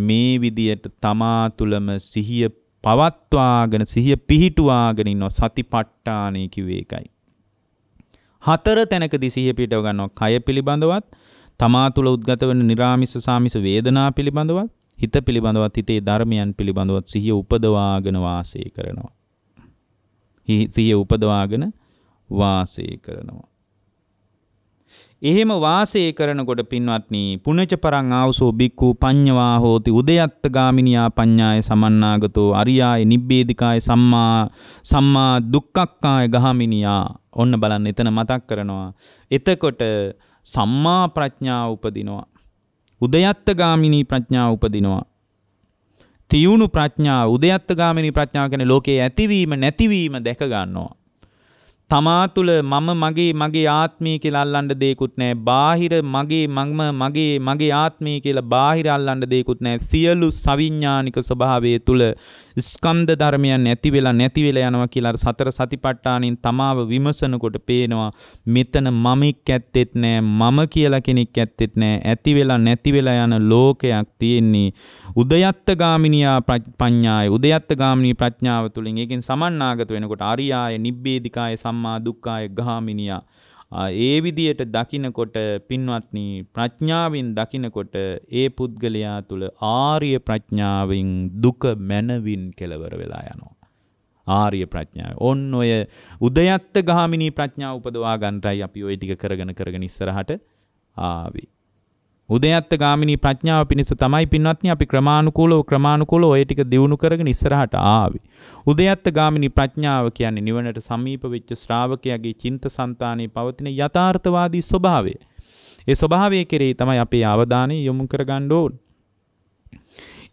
මේ විදියට තමා තුළම සිහිය පවත්වාගෙන සිහිය පිහිටුවාගෙන ඉන්නවා සතිපට්ඨානය කිව්වේ ඒකයි හතර තැනකදී සිහිය පිටව ගන්නවා. කය පිළිබඳවත්, තමා තුළ උද්ගත වෙන निराமிස සාමිස වේදනා පිළිබඳවත්, හිත පිළිබඳවත්, හිතේ ධර්මයන් පිළිබඳවත් සිහිය උපදවාගෙන වාසය කරනවා. සිහිය උපදවාගෙන වාසය කරනවා. එහෙම වාසය කරනකොට පින්වත්නි පුණජ පරං ආවසෝ බික්කු පඤ්ඤවා හෝති උදයත්ත ගාමිනියා පඤ්ඤාය සමන්නාගතෝ අරියාය නිබ්බේධිකාය සම්මා සම්මා දුක්ඛක්කාය ගාමිනියා ඔන්න බලන්න එතන මතක් කරනවා එතකොට සම්මා ප්‍රඥාව උපදිනවා උදයත්ත ගාමිනී ප්‍රඥාව උපදිනවා තියුණු ප්‍රඥාව උදයත්ත ගාමිනී ප්‍රඥාව කියන්නේ ලෝකයේ ඇතිවීම නැතිවීම දැක ගන්නවා තමා තුළ මම මගේ මගේ ආත්මය කියලා අල්ලන්න දෙයක්කුත් නෑ. බාහිර මගේ මම මගේ මගේ ආත්මය කියලා බාහිර අල්ලන්න දෙයක්කුත් නෑ. සියලු සවිඥානික ස්වභාවය තුළ ස්කන්ධ ධර්මයන් නැති වෙලා නැති වෙලා යනවා කියලා සතර සතිපට්ඨානින් තමාව විමසනකොට පේනවා. මෙතන මමෙක් ඇත්තෙත් නෑ. මම කියලා කෙනෙක් ඇත්තෙත් නෑ. ඇති වෙලා නැති වෙලා යන ලෝකයක් තියෙන්නේ. උදයත්ත ගාමිනියා ප්‍රඥාය උදයත්ත ගාමිනී ප්‍රඥාව තුළින් ඒකෙන් සමන්නාගත වෙනකොට අරියාය නිබ්බේධිකාය සම් සම්මා දුක්ඛාය ගාමිනියා ඒ විදියට දකිනකොට පින්වත්නි ප්‍රඥාවෙන් දකිනකොට ඒ පුද්ගලයා තුල ආර්ය ප්‍රඥාවෙන් දුක මැනවින් කෙලවර වෙලා යනවා ආර්ය ප්‍රඥාව. ඔන්න ඔය උදයත්ත ගාමිනී ප්‍රඥාව උපදවා ගන්නටයි අපි ওই ටික කරගෙන කරගෙන ඉස්සරහට ආවේ. උදයත්ත ගාමිනී ප්‍රඥාව පිණිස තමයි පින්වත්නි අපි ක්‍රමානුකූලව ක්‍රමානුකූලව ඔය ටික දියුණු කරගෙන ඉස්සරහට ආවේ. උදයත්ත ගාමිනී ප්‍රඥාව කියන්නේ නිවනට සමීප වෙච්ච ශ්‍රාවකයාගේ චින්තසංතානයේ පවතින යථාර්ථවාදී ස්වභාවය. ඒ ස්වභාවය කෙරෙහි තමයි අපේ අවධානය යොමු කරගන්න ඕනේ.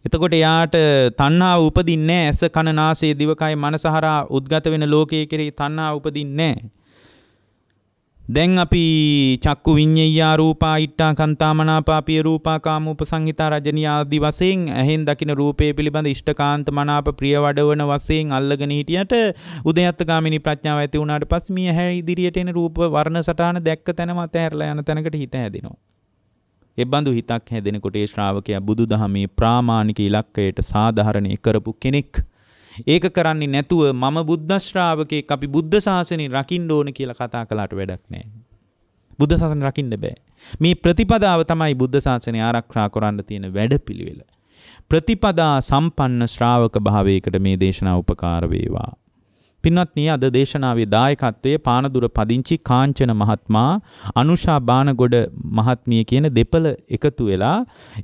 එතකොට යාට තණ්හා උපදින්නේ ඇස කන නාසය දිවකය මනසහරා උද්ගත වෙන ලෝකයේ කෙරෙහි තණ්හා උපදින්නේ නැහැ. දැන් අපි චක්කු විඤ්ඤයා රූපා ඊට්ටා කන්තා මනාපාපිය රූපා කාම උපසංහිතා රජනී ආදී වශයෙන් ඇහෙන් දකින රූපේ පිළිබඳ ඉෂ්ඨකාන්ත මනාප ප්‍රිය වඩවන වශයෙන් අල්ලගෙන හිටියට උදයත්ගාමිනී ප්‍රඥාව ඇති වුණාට පස්සේ මිය ඇහැ ඉදිරියට එන රූප වර්ණ සටහන දැක්ක තැනම අතහැරලා යන තැනකට හිත හැදෙනවා එබඳු හිතක් හැදෙනකොට ඒ ශ්‍රාවකයා බුදුදහමේ ප්‍රාමාණික ඉලක්කයට සාධාරණී කරපු කෙනෙක්. ඒක කරන්නේ නැතුව මම බුද්ධ ශ්‍රාවකෙක් අපි බුද්ධ ශාසනය රකින්න ඕන කියලා කතා කළාට වැඩක් නැහැ. බුද්ධ ශාසනය රකින්න බෑ. මේ ප්‍රතිපදාව තමයි බුද්ධ ශාසනය ආරක්ෂා කරන්න තියෙන වැඩපිළිවෙල. ප්‍රතිපදා සම්පන්න ශ්‍රාවක භාවයකට මේ දේශනාව උපකාර වේවා. පින්වත්නි අද දේශනාවේ දායකත්වයේ පානදුර පදිංචි කාංචන මහත්මයා අනුෂා බානගොඩ මහත්මිය කියන දෙපළ එකතු වෙලා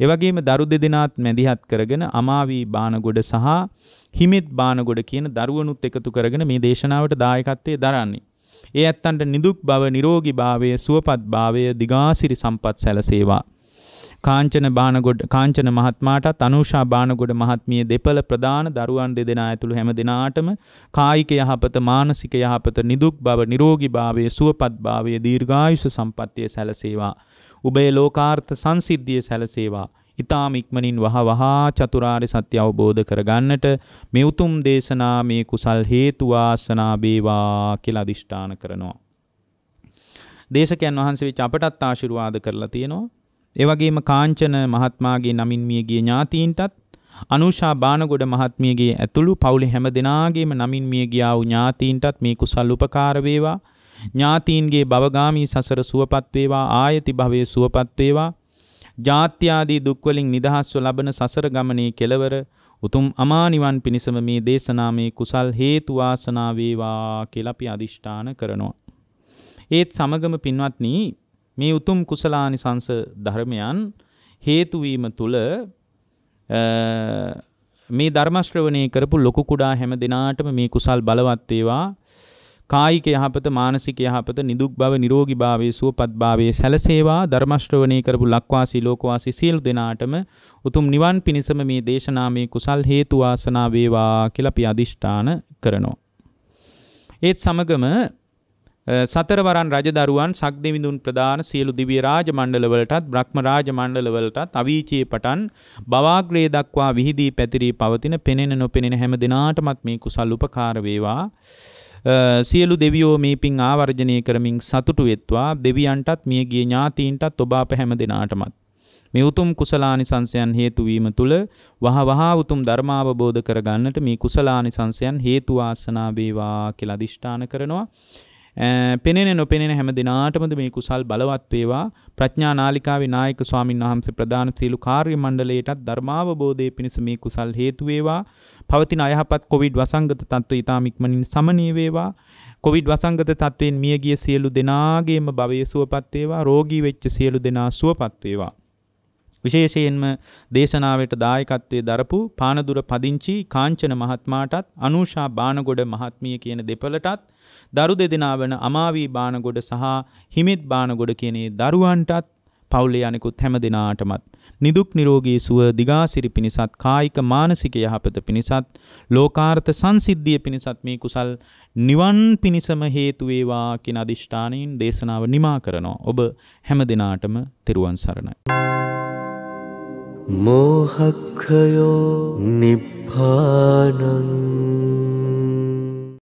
ඒ වගේම දරු දෙදෙනාත් මැදිහත් කරගෙන අමාවි බානගොඩ සහ හිමිත් බානගොඩ කියන දරුවනුත් එකතු කරගෙන මේ දේශනාවට දායකත්වයේ දරන්නේ ඒ ඇත්තන්ට නිදුක් බව නිරෝගී භාවය සුවපත් භාවය දිගාසිරි සම්පත් සැලසේවා කාංචන බානගොඩ කාංචන මහත්මාටත් අනුෂා බානගොඩ මහත්මිය දෙපළ ප්‍රධාන දරුවන් දෙදෙනා ඇතුළු හැම දෙනාටම කායික යහපත මානසික යහපත නිදුක් බව නිරෝගී භාවය සුවපත් භාවය දීර්ඝායුෂ සම්පත්තිය සැලසේවා. උබේ ලෝකාර්ථ සංසිද්ධිය සැලසේවා. ඉතාම ඉක්මනින් වහ වහා චතුරාර්ය සත්‍ය අවබෝධ කරගන්නට මේ උතුම් දේශනා මේ කුසල් හේතු වාසනා වේවා කියලා අදිෂ්ඨාන කරනවා. දේශකයන් වහන්සේ විච අපටත් ආශිර්වාද කරලා තියෙනවා. ඒ වගේම කාංචන මහත්මයාගේ නමින් මියගිය ඥාතීන්ටත් අනුෂා බානගොඩ මහත්මියගේ ඇතුළු පවුලේ හැම දෙනාගේම නමින් මිය ගියා වූ ඥාතීන්ටත් මේ කුසල් උපකාර වේවා. ඥාතීන්ගේ භවගාමී සසර සුවපත් වේවා. ආයති භවයේ සුවපත් වේවා. ජාත්‍යාදී දුක්වලින් නිදහස්ව ලබන සසර ගමනේ කෙලවර උතුම් අමා නිවන් පිණසම මේ දේශනාමේ කුසල් හේතු වාසනා වේවා කියලා අපි අදිෂ්ඨාන කරනවා. ඒත් සමගම පින්වත්නි මේ උතුම් කුසලානිසංස ධර්මයන් හේතු වීම තුල මේ ධර්ම ශ්‍රවණේ කරපු ලොකු කුඩා හැම දිනාටම මේ කුසල් බලවත් වේවා කායික යහපත මානසික යහපත නිදුක් බව නිරෝගී භාවයේ සුවපත් භාවයේ සැලසේවා ධර්ම ශ්‍රවණේ කරපු ලක්වාසී ලෝකවාසී සියලු දෙනාටම උතුම් නිවන් පිණසම මේ දේශනාමේ කුසල් හේතු වාසනා වේවා කියලා අපි අදිෂ්ඨාන කරනවා ඒත් සමගම සතරවරන් රජදරුවන් සක්දෙවිඳුන් ප්‍රධාන සියලු දිවිය රාජ මණ්ඩලවලටත් බ්‍රහ්ම රාජ මණ්ඩලවලටත් අවීචයේ පටන් බවාග්‍රේ දක්වා විහිදී පැතිරී පවතින පෙනෙන නොපෙනෙන හැම දිනාටමත් මේ කුසල් උපකාර වේවා සියලු දෙවියෝ මේ පින් ආවර්ජනය කරමින් සතුටු වෙත්වා දෙවියන්ටත් මියගිය ඥාතීන්ටත් ඔබ අප හැම දිනාටමත් මේ උතුම් කුසලානිසංසයන් හේතු වීම තුල වහ වහා උතුම් ධර්මාවබෝධ කරගන්නට මේ කුසලානිසංසයන් හේතු ආසනා වේවා කියලා අදිෂ්ඨාන කරනවා පෙනෙන නොපෙනෙන හැම දිනාටමද මේ කුසල් බලවත් වේවා ප්‍රඥා නාලිකාවේ නායක ස්වාමින් වහන්සේ ප්‍රදාන සීලු කාර්ය මණ්ඩලයටත් ධර්මාවබෝධයේ පිණිස මේ කුසල් හේතු වේවා පවතින අයහපත් කොවිඩ් වසංගත තත්ත්වය ඊටාම ඉක්මනින් සමනය වේවා කොවිඩ් වසංගත තත්ත්වයෙන් මියගිය සියලු දෙනාගේම භවය සුවපත් වේවා රෝගී වෙච්ච සියලු දෙනා සුවපත් වේවා විශේෂයෙන්ම දේශනාවට දායකත්වයේ දරපු පානදුර පදිංචි කාංචන මහත්මාටත් අනුෂා බානගොඩ මහත්මිය කියන දෙපළටත් දරු දෙදෙනා වන අමාවී බානගොඩ සහ හිමිත් බානගොඩ කියන දරුවන්ටත් පවුලේ අනිකුත් හැම දෙනාටමත් නිදුක් නිරෝගී සුව දිගාසිරි පිණිසත් කායික මානසික යහපත පිණිසත් ලෝකාර්ථ සංසිද්ධිය පිණිසත් මේ කුසල් නිවන් පිණිසම හේතු වේවා කියන අදිෂ්ඨානයෙන් දේශනාව නිමා කරනවා ඔබ හැම දිනාටම තෙරුවන් සරණයි मोहखयो निब्बानं